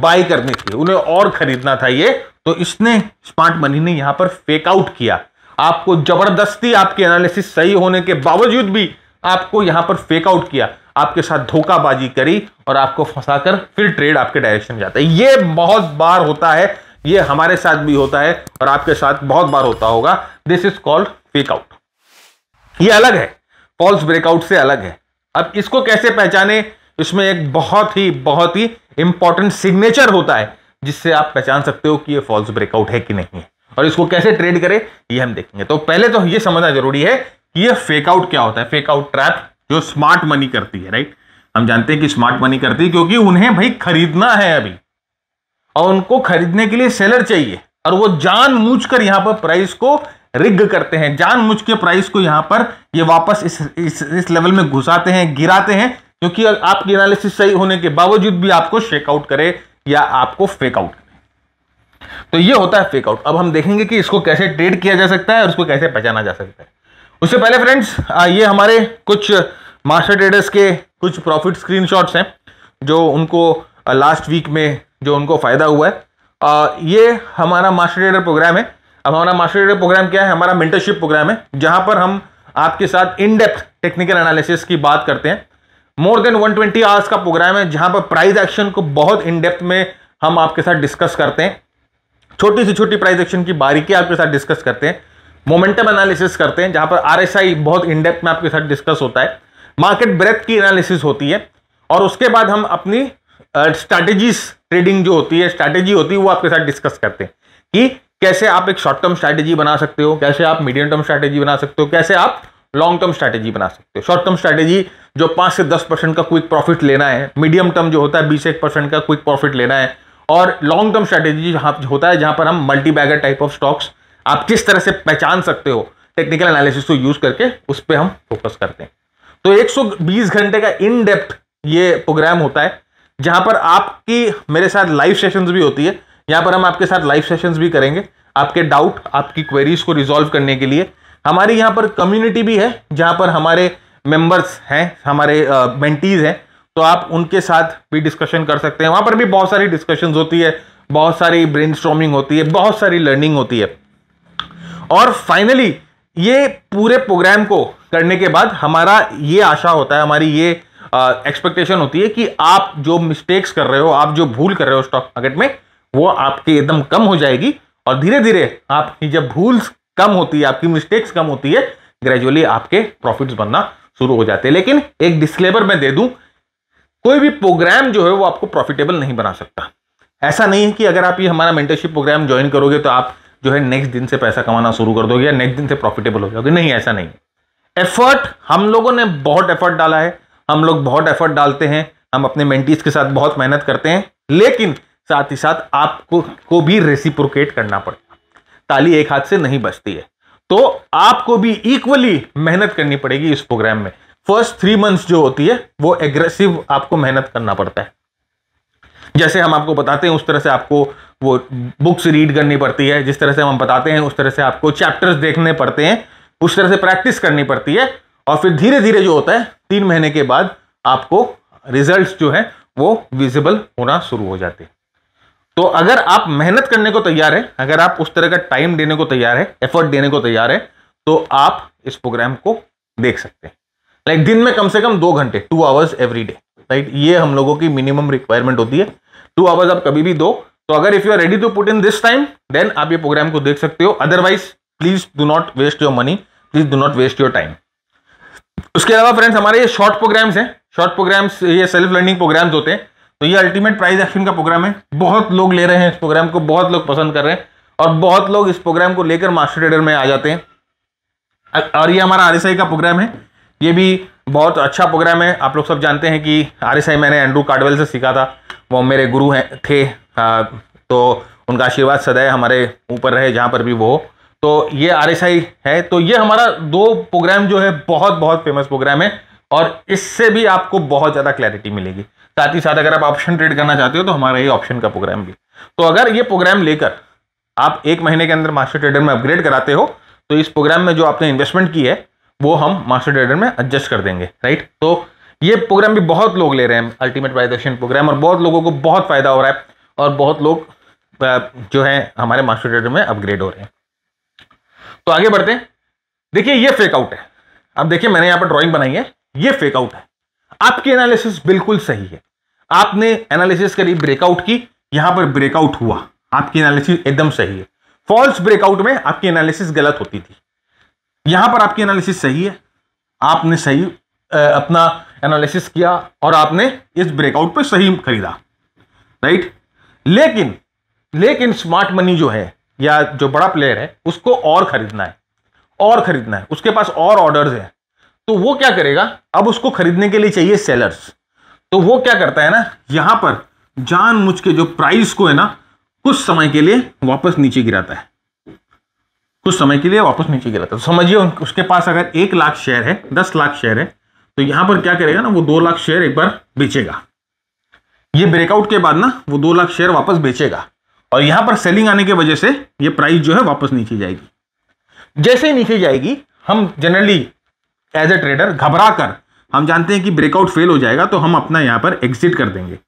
बाई करनी थी उन्हें और खरीदना था ये तो इसने स्मार्ट मनी ने यहां पर फेक आउट किया आपको ज़बरदस्ती आपके एनालिसिस सही होने के बावजूद भी आपको यहां पर फेकआउट किया आपके साथ धोखाबाजी करी और आपको फंसाकर फिर ट्रेड आपके डायरेक्शन जाता है ये बहुत बार होता है ये हमारे साथ भी होता है और आपके साथ बहुत बार होता होगा दिस इज कॉल्ड फेकआउट ये अलग है फॉल्स ब्रेकआउट से अलग है अब इसको कैसे पहचाने इसमें एक बहुत ही बहुत ही इंपॉर्टेंट सिग्नेचर होता है जिससे आप पहचान सकते हो कि ये फॉल्स ब्रेकआउट है कि नहीं है और इसको कैसे ट्रेड करें ये हम देखेंगे तो पहले तो ये समझना जरूरी है कि ये फेकआउट क्या होता है फेकआउट ट्रैप जो स्मार्ट मनी करती है राइट हम जानते हैं कि स्मार्ट मनी करती है क्योंकि उन्हें भाई खरीदना है अभी और उनको खरीदने के लिए सेलर चाहिए और वो जान मूझ कर यहां पर प्राइस को रिग करते हैं जान मूझ के प्राइस को यहां पर ये वापस इस इस, इस लेवल में घुसाते हैं गिराते हैं क्योंकि आपकी एनालिसिस सही होने के बावजूद भी आपको शेकआउट करे या आपको फेकआउट तो ये होता है फेक आउट अब हम देखेंगे कि इसको कैसे ट्रेड किया जा सकता है और उसको कैसे पहचाना जा सकता है उससे पहले फ्रेंड्स ये हमारे कुछ मास्टर ट्रेडर्स के कुछ प्रॉफिट स्क्रीनशॉट्स हैं जो उनको लास्ट वीक में जो उनको फ़ायदा हुआ है आ, ये हमारा मास्टर ट्रेडर प्रोग्राम है अब हमारा मास्टर ट्रेडर प्रोग्राम क्या है हमारा मेंटरशिप प्रोग्राम है जहाँ पर हम आपके साथ इन डेप्थ टेक्निकल एनालिसिस की बात करते हैं मोर देन 120 ट्वेंटी आवर्स का प्रोग्राम है जहाँ पर प्राइस एक्शन को बहुत इन डेप्थ में हम आपके साथ डिस्कस करते हैं छोटी सी छोटी प्राइस एक्शन की बारीकी आपके साथ डिस्कस करते हैं मोमेंटम एनालिसिस करते हैं जहां पर आई बहुत इनडेप्थ में आपके साथ डिस्कस होता है मार्केट ब्रेथ की एनालिसिस होती है और उसके बाद हम अपनी स्ट्रैटेजीज ट्रेडिंग जो होती है स्ट्रैटेजी होती है वो आपके साथ डिस्कस करते हैं कि कैसे आप एक शॉर्ट टर्म स्ट्रैटेजी बना सकते हो कैसे आप मीडियम टर्म स्ट्रैटेजी बना सकते हो कैसे आप लॉन्ग टर्म स्ट्रैटेजी बना सकते हो शॉर्ट टर्म स्ट्रैटेजी जो पाँच से दस परसेंट का क्विक प्रॉफिट लेना है मीडियम टर्म जो होता है बीस एक परसेंट का क्विक प्रॉफिट लेना है और लॉन्ग टर्म स्ट्रैटेजी जहाँ होता है जहाँ पर हम multibagger type of stocks आप किस तरह से पहचान सकते हो टेक्निकल एनालिसिस को यूज़ करके उस पर हम फोकस करते हैं तो 120 घंटे का इन डेप्थ ये प्रोग्राम होता है जहाँ पर आपकी मेरे साथ लाइव सेशंस भी होती है यहाँ पर हम आपके साथ लाइव सेशंस भी करेंगे आपके डाउट आपकी क्वेरीज को रिजॉल्व करने के लिए हमारी यहाँ पर कम्युनिटी भी है जहाँ पर हमारे मेंबर्स हैं हमारे मेंटीज़ हैं तो आप उनके साथ भी डिस्कशन कर सकते हैं वहां पर भी बहुत सारी डिस्कशन होती है बहुत सारी ब्रेन होती है बहुत सारी लर्निंग होती है और फाइनली ये पूरे प्रोग्राम को करने के बाद हमारा ये आशा होता है हमारी ये एक्सपेक्टेशन होती है कि आप जो मिस्टेक्स कर रहे हो आप जो भूल कर रहे हो स्टॉक मार्केट में वो आपकी एकदम कम हो जाएगी और धीरे धीरे आपकी जब भूल कम होती है आपकी मिस्टेक्स कम होती है ग्रेजुअली आपके प्रॉफिट्स बनना शुरू हो जाते हैं लेकिन एक डिस्क्लेमर मैं दे दूं कोई भी प्रोग्राम जो है वो आपको प्रॉफिटेबल नहीं बना सकता ऐसा नहीं है कि अगर आप ये हमारा मेंटरशिप प्रोग्राम ज्वाइन करोगे तो आप जो है नेक्स्ट दिन से पैसा कमाना शुरू कर दोगे या नेक्स्ट दिन से प्रॉफिटेबल हो जाओगे नहीं ऐसा नहीं एफर्ट हम लोगों ने बहुत एफर्ट डाला है हम लोग बहुत एफर्ट डालते हैं हम अपने मेंटीज के साथ बहुत मेहनत करते हैं लेकिन साथ ही साथ आपको को भी रेसिप्रोकेट करना पड़ेगा ताली एक हाथ से नहीं बचती है तो आपको भी इक्वली मेहनत करनी पड़ेगी इस प्रोग्राम में फर्स्ट थ्री मंथ्स जो होती है वो एग्रेसिव आपको मेहनत करना पड़ता है जैसे हम आपको बताते हैं उस तरह से आपको वो बुक्स रीड करनी पड़ती है जिस तरह से हम बताते हैं उस तरह से आपको चैप्टर्स देखने पड़ते हैं उस तरह से प्रैक्टिस करनी पड़ती है और फिर धीरे धीरे जो होता है तीन महीने के बाद आपको रिजल्ट्स जो है वो विजिबल होना शुरू हो जाते हैं तो अगर आप मेहनत करने को तैयार है अगर आप उस तरह का टाइम देने को तैयार है एफर्ट देने को तैयार है तो आप इस प्रोग्राम को देख सकते हैं लाइक like, दिन में कम से कम दो घंटे two hours every day right ये हम लोगों की मिनिमम रिक्वायरमेंट होती है टू आवर्स आप कभी भी दो तो अगर if you are ready to put in this time then आप ये प्रोग्राम को देख सकते हो otherwise please do not waste your money please do not waste your time उसके अलावा फ्रेंड्स हमारे ये शॉर्ट प्रोग्राम्स हैं शॉर्ट प्रोग्राम्स ये सेल्फ लर्निंग प्रोग्राम्स होते हैं तो ये अल्टीमेट प्राइज एक्शन का प्रोग्राम है बहुत लोग ले रहे हैं इस प्रोग्राम को बहुत लोग पसंद कर रहे हैं और बहुत लोग इस प्रोग्राम को लेकर मास्टर ट्रेडर में आ जाते हैं और ये हमारा आर का प्रोग्राम है ये भी बहुत अच्छा प्रोग्राम है आप लोग सब जानते हैं कि आर एस आई मैंने एंड्रू कार्डवेल से सीखा था वो मेरे गुरु हैं थे आ, तो उनका आशीर्वाद सदैव हमारे ऊपर रहे जहाँ पर भी वो तो ये आर एस आई है तो ये हमारा दो प्रोग्राम जो है बहुत बहुत फेमस प्रोग्राम है और इससे भी आपको बहुत ज़्यादा क्लैरिटी मिलेगी साथ ही साथ अगर आप ऑप्शन ट्रेड करना चाहते हो तो हमारा ये ऑप्शन का प्रोग्राम भी तो अगर ये प्रोग्राम लेकर आप एक महीने के अंदर मास्टर ट्रेडर में अपग्रेड कराते हो तो इस प्रोग्राम में जो आपने इन्वेस्टमेंट की है वो हम मास्टर ट्रेडर में एडजस्ट कर देंगे राइट तो ये प्रोग्राम भी बहुत लोग ले रहे हैं अल्टीमेट प्राइजेशन प्रोग्राम और बहुत लोगों को बहुत फ़ायदा हो रहा है और बहुत लोग जो है हमारे मास्टर ट्रेडर में अपग्रेड हो रहे हैं तो आगे बढ़ते हैं देखिए ये फेकआउट है अब देखिए मैंने यहाँ पर ड्राइंग बनाई है ये फेकआउट है आपकी एनालिसिस बिल्कुल सही है आपने एनालिसिस करी ब्रेकआउट की यहां पर ब्रेकआउट हुआ आपकी एनालिसिस एकदम सही है फॉल्स ब्रेकआउट में आपकी एनालिसिस गलत होती थी यहां पर आपकी एनालिसिस सही है आपने सही अपना एनालिसिस किया और आपने इस ब्रेकआउट पर सही खरीदा राइट लेकिन लेकिन स्मार्ट मनी जो है या जो बड़ा प्लेयर है उसको और खरीदना है और खरीदना है उसके पास और ऑर्डर्स हैं तो वो क्या करेगा अब उसको खरीदने के लिए चाहिए सेलर्स तो वो क्या करता है ना यहां पर जान के जो प्राइस को है ना कुछ समय के लिए वापस नीचे गिराता है कुछ समय के लिए वापस नीचे गिरा था तो समझिए उसके पास अगर एक लाख शेयर है दस लाख शेयर है तो यहां पर क्या करेगा ना वो दो लाख शेयर एक बार बेचेगा ये ब्रेकआउट के बाद ना वो दो लाख शेयर वापस बेचेगा और यहां पर सेलिंग आने की वजह से ये प्राइस जो है वापस नीचे जाएगी जैसे ही नीचे जाएगी हम जनरली एज ए ट्रेडर घबरा कर हम जानते हैं कि ब्रेकआउट फेल हो जाएगा तो हम अपना यहाँ पर एग्जिट कर देंगे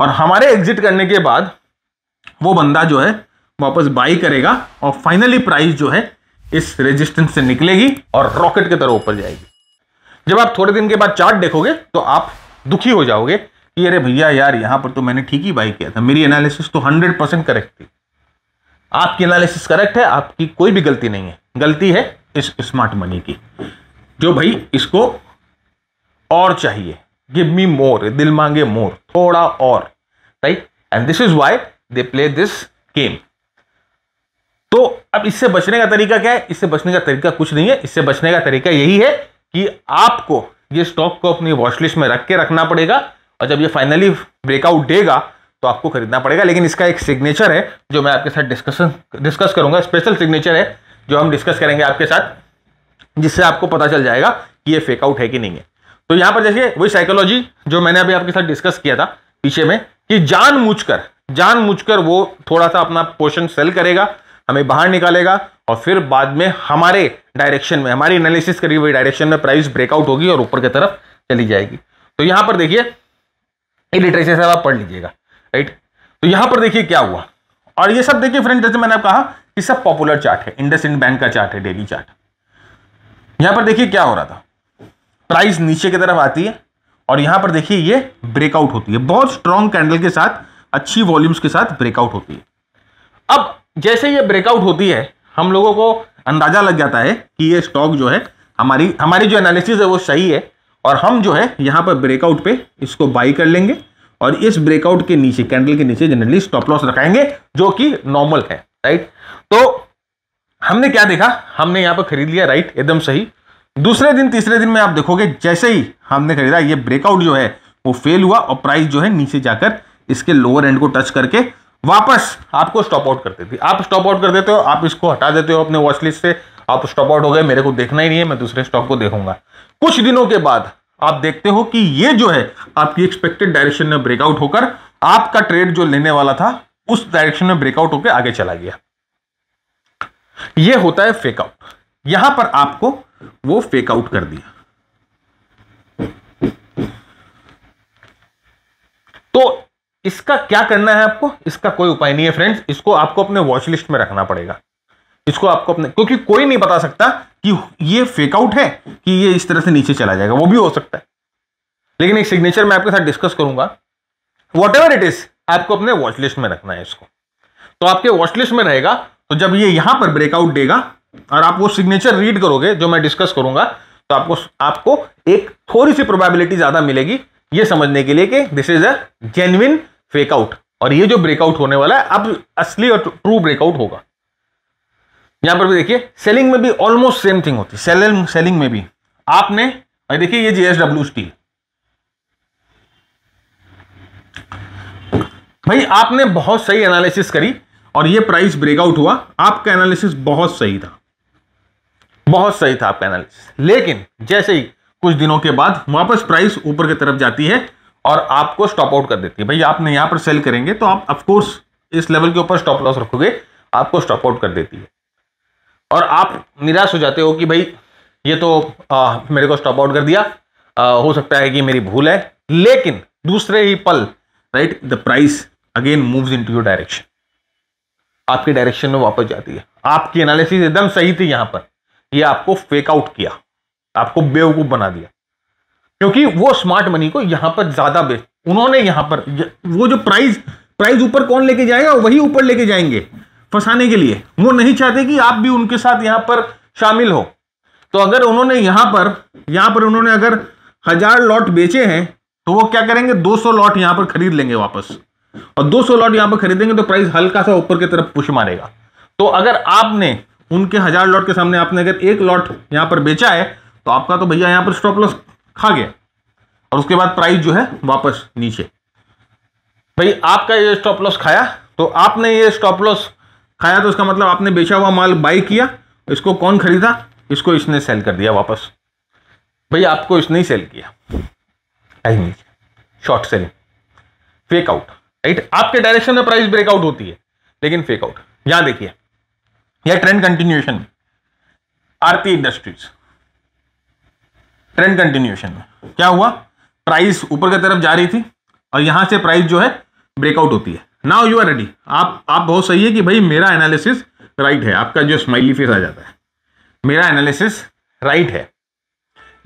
और हमारे एग्जिट करने के बाद वो बंदा जो है वापस बाई करेगा और फाइनली प्राइस जो है इस रेजिस्टेंस से निकलेगी और रॉकेट की तरह ऊपर जाएगी जब आप थोड़े दिन के बाद चार्ट देखोगे तो आप दुखी हो जाओगे कि अरे भैया यार यहां पर तो मैंने ठीक ही बाई किया था मेरी एनालिसिस तो हंड्रेड परसेंट करेक्ट थी आपकी एनालिसिस करेक्ट है आपकी कोई भी गलती नहीं है गलती है इस स्मार्ट मनी की जो भाई इसको और चाहिए गिव मी मोर दिल मांगे मोर थोड़ा और right and this is why they play this game तो अब इससे बचने का तरीका क्या है इससे बचने का तरीका कुछ नहीं है इससे बचने का तरीका यही है कि आपको ये स्टॉक को अपनी वॉचलिस्ट में रख के रखना पड़ेगा और जब ये फाइनली ब्रेकआउट देगा तो आपको खरीदना पड़ेगा लेकिन इसका एक सिग्नेचर है जो मैं आपके साथ डिस्कशन डिस्कस करूंगा स्पेशल सिग्नेचर है जो हम डिस्कस करेंगे आपके साथ जिससे आपको पता चल जाएगा कि ये फेकआउट है कि नहीं है तो यहां पर देखिए वही साइकोलॉजी जो मैंने अभी आपके साथ डिस्कस किया था पीछे में कि जान जान मुझकर वो थोड़ा सा अपना पोर्शन सेल करेगा हमें बाहर निकालेगा और फिर बाद में हमारे डायरेक्शन में हमारी एनालिसिस करी हुई डायरेक्शन में प्राइस ब्रेकआउट होगी और ऊपर की तरफ चली जाएगी तो यहां पर देखिए लिटरेचर से आप पढ़ लीजिएगा राइट तो यहां पर देखिए क्या हुआ और ये सब देखिए फ्रेंड जैसे मैंने कहा कि सब पॉपुलर चार्ट है इंडस बैंक का चार्ट है डेली चार्ट यहां पर देखिए क्या हो रहा था प्राइस नीचे की तरफ आती है और यहां पर देखिए ये ब्रेकआउट होती है बहुत स्ट्रॉन्ग कैंडल के साथ अच्छी वॉल्यूम्स के साथ ब्रेकआउट होती है अब जैसे ये ब्रेकआउट होती है हम लोगों को अंदाज़ा लग जाता है कि ये स्टॉक जो है हमारी हमारी जो एनालिसिस है वो सही है और हम जो है यहाँ पर ब्रेकआउट पे इसको बाई कर लेंगे और इस ब्रेकआउट के नीचे कैंडल के नीचे जनरली स्टॉप लॉस रखाएंगे जो कि नॉर्मल है राइट तो हमने क्या देखा हमने यहाँ पर खरीद लिया राइट एकदम सही दूसरे दिन तीसरे दिन में आप देखोगे जैसे ही हमने खरीदा ये ब्रेकआउट जो है वो फेल हुआ और प्राइस जो है नीचे जाकर इसके लोअर एंड को टच करके वापस आपको स्टॉप आउट कर देती आप स्टॉप आउट कर देते हो आप इसको हटा देते हो अपने वॉच लिस्ट से आप स्टॉप आउट हो गए मेरे को देखना ही नहीं है मैं दूसरे स्टॉक को देखूंगा कुछ दिनों के बाद आप देखते हो कि ये जो है आपकी एक्सपेक्टेड डायरेक्शन में ब्रेकआउट होकर आपका ट्रेड जो लेने वाला था उस डायरेक्शन में ब्रेकआउट होकर आगे चला गया यह होता है फेकआउट यहां पर आपको वो फेकआउट कर दिया तो इसका क्या करना है आपको इसका कोई उपाय नहीं है फ्रेंड्स इसको आपको अपने वॉच लिस्ट में रखना पड़ेगा इसको आपको अपने क्योंकि कोई नहीं बता सकता कि ये फेकआउट है कि ये इस तरह से नीचे चला जाएगा वो भी हो सकता है लेकिन एक सिग्नेचर मैं आपके साथ डिस्कस करूंगा वॉट एवर इट इज आपको अपने वॉच लिस्ट में रखना है इसको तो आपके वॉच लिस्ट में रहेगा तो जब ये यहां पर ब्रेकआउट देगा और आप वो सिग्नेचर रीड करोगे जो मैं डिस्कस करूंगा तो आपको आपको एक थोड़ी सी प्रोबेबिलिटी ज्यादा मिलेगी ये समझने के लिए कि this is a genuine fakeout और ये जो ब्रेकआउट होने वाला है अब असली और ट्रू ब्रेकआउट होगा यहां पर भी देखिए सेलिंग में भी ऑलमोस्ट सेम थिंग होती है सेलिंग सेलिंग में भी आपने देखिए ये जेएसडब्ल्यू स्टील भाई आपने बहुत सही एनालिसिस करी और ये प्राइस ब्रेकआउट हुआ आपका एनालिसिस बहुत सही था बहुत सही था आपका एनालिसिस लेकिन जैसे ही कुछ दिनों के बाद वापस प्राइस ऊपर की तरफ जाती है और आपको स्टॉप आउट कर देती है भाई आपने यहाँ पर सेल करेंगे तो आप ऑफकोर्स इस लेवल के ऊपर स्टॉप लॉस रखोगे आपको स्टॉप आउट कर देती है और आप निराश हो जाते हो कि भाई ये तो आ, मेरे को स्टॉप आउट कर दिया आ, हो सकता है कि मेरी भूल है लेकिन दूसरे ही पल right the price again moves into your direction आपके डायरेक्शन में वापस जाती है आपकी एनालिसिस एकदम सही थी यहां पर ये आपको फेक आउट किया आपको बेवकूफ बना दिया क्योंकि वो स्मार्ट मनी को यहां पर ज़्यादा बेच उन्होंने यहां पर वो जो प्राइस प्राइस ऊपर कौन लेके जाएगा वही ऊपर लेके जाएंगे फंसाने के लिए वो नहीं चाहते कि आप भी उनके साथ यहां पर शामिल हो तो अगर उन्होंने यहां पर यहां पर उन्होंने अगर हजार लॉट बेचे हैं तो वो क्या करेंगे 200 लॉट यहां पर खरीद लेंगे वापस और 200 लॉट यहां पर खरीदेंगे तो प्राइस हल्का सा ऊपर की तरफ पुश मारेगा तो अगर आपने उनके हजार लॉट के सामने आपने अगर एक लॉट यहां पर बेचा है तो आपका तो भैया यहां पर स्टॉप लॉस खा गया और उसके बाद प्राइस जो है वापस नीचे भाई आपका ये स्टॉप लॉस खाया तो आपने ये स्टॉप लॉस खाया तो इसका मतलब आपने बेचा हुआ माल बाई किया इसको कौन खरीदा इसको इसने सेल कर दिया वापस भाई आपको इसने ही सेल किया short selling fake out right आपके डायरेक्शन में प्राइस ब्रेकआउट होती है लेकिन फेक आउट यहां देखिए यह trend continuation Aarti industries trend continuation में क्या हुआ प्राइस ऊपर की तरफ जा रही थी और यहां से प्राइस जो है ब्रेकआउट होती है नाउ यू आर रेडी आप आप बहुत सही है कि भाई मेरा एनालिसिस राइट है आपका जो स्माइली फेस आ जाता है मेरा एनालिसिस राइट है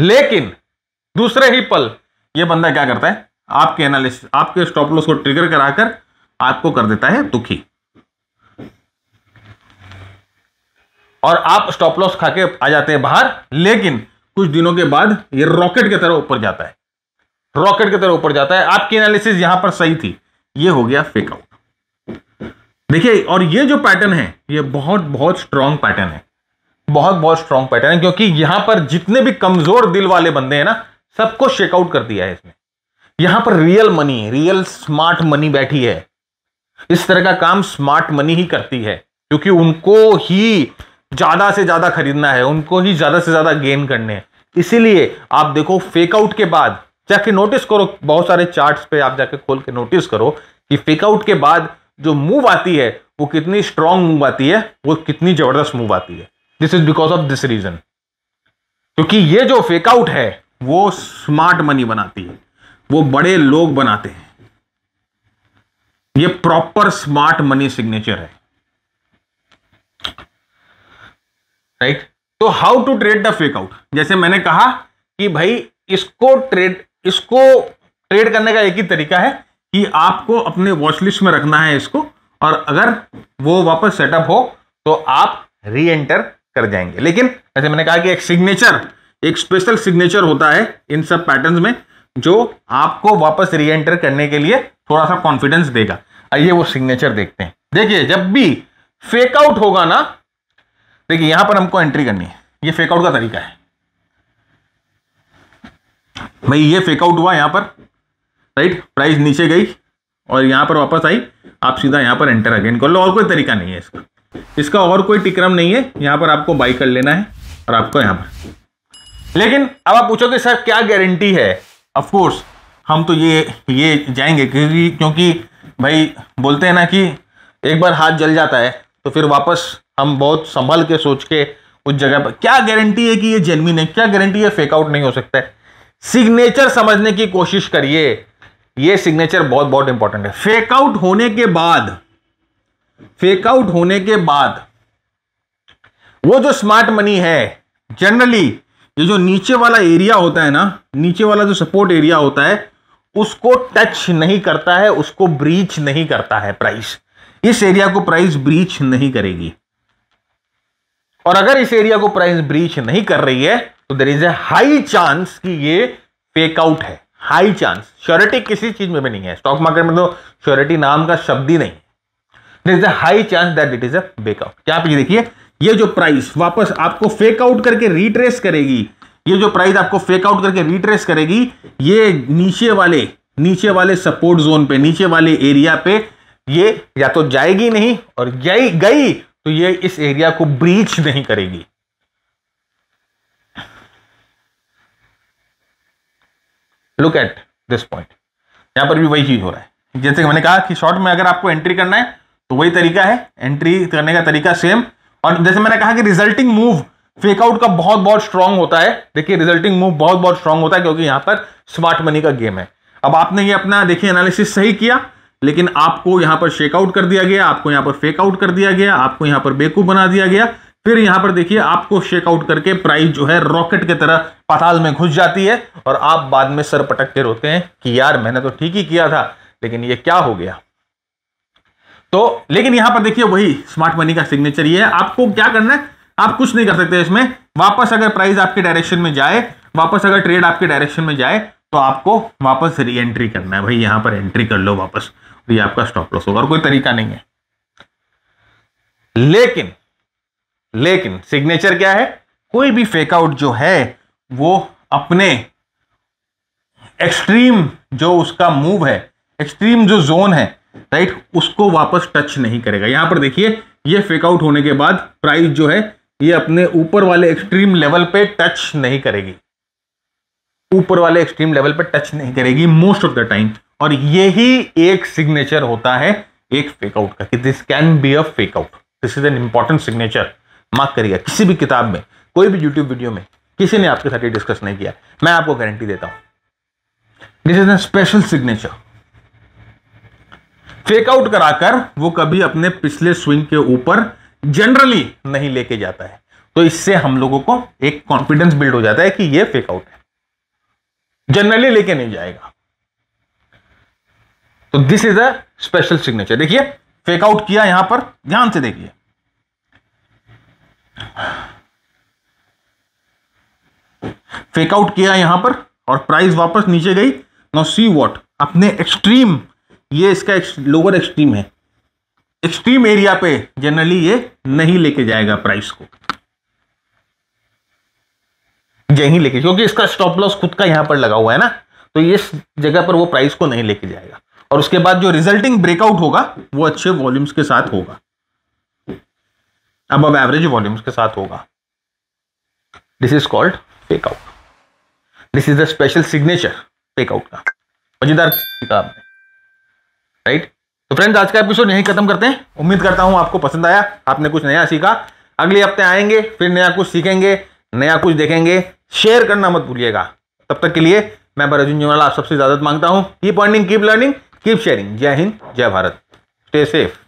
लेकिन दूसरे ही पल ये बंदा क्या करता है आपके एनालिसिस आपके स्टॉप लॉस को ट्रिगर कराकर आपको कर देता है दुखी और आप स्टॉप लॉस खा के आ जाते हैं बाहर लेकिन कुछ दिनों के बाद ये रॉकेट की तरह ऊपर जाता है रॉकेट की तरह ऊपर जाता है आपकी एनालिसिस यहां पर सही थी ये हो गया फेक आउट देखिए और ये जो पैटर्न है ये बहुत बहुत स्ट्रांग पैटर्न है बहुत बहुत स्ट्रांग पैटर्न है क्योंकि यहां पर जितने भी कमजोर दिल वाले बंदे हैं ना सबको शेकआउट कर दिया है इसने यहां पर real money real smart money बैठी है इस तरह का काम स्मार्ट मनी ही करती है क्योंकि उनको ही ज़्यादा से ज़्यादा खरीदना है उनको ही ज़्यादा से ज़्यादा गेन करने हैं इसीलिए आप देखो फेकआउट के बाद जाके नोटिस करो बहुत सारे चार्ट्स पे आप जाके खोल के नोटिस करो कि फेकआउट के बाद जो मूव आती है वो कितनी स्ट्रांग मूव आती है वो कितनी ज़बरदस्त मूव आती है this is because of this reason क्योंकि ये जो फेकआउट है वो स्मार्ट मनी बनाती है वो बड़े लोग बनाते हैं ये प्रॉपर स्मार्ट मनी सिग्नेचर है राइट तो how to trade the fake out जैसे मैंने कहा कि भाई इसको ट्रेड इसको ट्रेड करने का एक ही तरीका है कि आपको अपने वॉचलिस्ट में रखना है इसको और अगर वो वापस सेटअप हो तो आप री एंटर कर जाएंगे लेकिन जैसे मैंने कहा कि एक सिग्नेचर एक स्पेशल सिग्नेचर होता है इन सब पैटर्न में जो आपको वापस री एंटर करने के लिए थोड़ा सा कॉन्फिडेंस देगा आइए वो सिग्नेचर देखते हैं देखिए जब भी फेकआउट होगा ना देखिए यहां पर हमको एंट्री करनी है ये फेकआउट का तरीका है भाई ये फेकआउट हुआ यहाँ पर राइट प्राइस नीचे गई और यहाँ पर वापस आई आप सीधा यहाँ पर एंटर अगेन कर लो और कोई तरीका नहीं है इसका इसका और कोई टिक्रम नहीं है यहाँ पर आपको बाई कर लेना है और आपको यहाँ पर लेकिन अब आप पूछोगे सर क्या गारंटी है ऑफकोर्स हम तो ये ये जाएंगे क्योंकि क्योंकि भाई बोलते हैं ना कि एक बार हाथ जल जाता है तो फिर वापस हम बहुत संभल के सोच के उस जगह पर क्या गारंटी है कि ये जेनविन है क्या गारंटी है फेकआउट नहीं हो सकता है सिग्नेचर समझने की कोशिश करिए ये सिग्नेचर बहुत बहुत इंपॉर्टेंट है फेकआउट होने के बाद फेकआउट होने के बाद वो जो स्मार्ट मनी है जनरली ये जो नीचे वाला एरिया होता है ना नीचे वाला जो सपोर्ट एरिया होता है उसको टच नहीं करता है उसको ब्रीच नहीं करता है प्राइस इस एरिया को प्राइस ब्रीच नहीं करेगी और अगर इस एरिया को प्राइस ब्रीच नहीं कर रही है तो there is a high chance कि ये फेकआउट है हाई चांस श्योरिटी किसी चीज में भी नहीं है स्टॉक मार्केट में तो श्योरिटी नाम का शब्द ही नहीं there is a high chance that it is a breakout यहाँ पे देखिए ये जो प्राइस वापस आपको फेकआउट करके रिट्रेस करेगी ये जो प्राइस आपको फेकआउट करके रिट्रेस करेगी ये नीचे वाले नीचे वाले सपोर्ट जोन पे नीचे वाले एरिया पे ये या तो जाएगी नहीं और गई गई तो ये इस एरिया को ब्रीच नहीं करेगी लुक एट दिस पॉइंट यहां पर भी वही चीज हो रहा है जैसे मैंने कहा कि शॉर्ट में अगर आपको एंट्री करना है तो वही तरीका है एंट्री करने का तरीका सेम और जैसे मैंने कहा कि रिजल्टिंग मूव फेकआउट का बहुत बहुत स्ट्रांग होता है देखिए रिजल्टिंग मूव बहुत बहुत स्ट्रांग होता है क्योंकि यहां पर स्मार्ट मनी का गेम है अब आपने ये अपना देखिए एनालिसिस सही किया लेकिन आपको यहां पर शेकआउट कर दिया गया आपको यहां पर फेकआउट कर दिया गया आपको यहां पर बेकूफ बना दिया गया फिर यहां पर देखिए आपको शेकआउट करके प्राइस जो है रॉकेट की तरह पताल में घुस जाती है और आप बाद में सर पटक के रोते हैं कि यार मैंने तो ठीक ही किया था लेकिन ये क्या हो गया तो लेकिन यहां पर देखिए वही स्मार्ट मनी का सिग्नेचर ये है आपको क्या करना है आप कुछ नहीं कर सकते इसमें वापस अगर प्राइस आपके डायरेक्शन में जाए वापस अगर ट्रेड आपके डायरेक्शन में जाए तो आपको वापस री एंट्री करना है भाई यहां पर एंट्री कर लो वापस तो ये आपका स्टॉप लॉस होगा और कोई तरीका नहीं है लेकिन लेकिन सिग्नेचर क्या है कोई भी फेकआउट जो है वो अपने एक्सट्रीम जो उसका मूव है एक्सट्रीम जो जोन है राइट उसको वापस टच नहीं करेगा यहां पर देखिए ये फेकआउट होने के बाद प्राइस जो है ये अपने ऊपर वाले एक्सट्रीम लेवल पे टच नहीं करेगी ऊपर वाले एक्सट्रीम लेवल पे टच नहीं करेगी मोस्ट ऑफ द टाइम और यही एक सिग्नेचर होता है एक फेकआउट का कि this can be a fakeout this is an important signature mark करिएगा किसी भी किताब में कोई भी यूट्यूब वीडियो में किसी ने आपके साथ ये डिस्कस नहीं किया मैं आपको गारंटी देता हूं this is a special signature fakeout कराकर वो कभी अपने पिछले स्विंग के ऊपर जनरली नहीं लेके जाता है तो इससे हम लोगों को एक कॉन्फिडेंस बिल्ड हो जाता है कि ये फेकआउट है जनरली लेके नहीं जाएगा तो this is a special signature देखिए फेकआउट किया यहां पर ध्यान से देखिए फेकआउट किया यहां पर और प्राइस वापस नीचे गई नो सी वॉट अपने एक्सट्रीम ये इसका लोअर एक्सट्रीम है एक्सट्रीम एरिया पे जनरली ये नहीं लेके जाएगा प्राइस को यहीं लेके क्योंकि इसका स्टॉप लॉस खुद का यहां पर लगा हुआ है ना तो इस जगह पर वो प्राइस को नहीं लेके जाएगा और उसके बाद जो रिजल्टिंग ब्रेकआउट होगा वो अच्छे वॉल्यूम्स के साथ होगा अब अब एवरेज वॉल्यूम्स के साथ होगा this is called fakeout this is the special signature fakeout का मजेदार राइट तो फ्रेंड्स आज का एपिसोड यहीं खत्म करते हैं उम्मीद करता हूं आपको पसंद आया आपने कुछ नया सीखा अगले हफ्ते आएंगे फिर नया कुछ सीखेंगे नया कुछ देखेंगे शेयर करना मत भूलिएगा तब तक के लिए मैं बरजुन जीवाला आप सबसे इजाजत मांगता हूं keep earning keep learning keep sharing जय हिंद जय भारत स्टे सेफ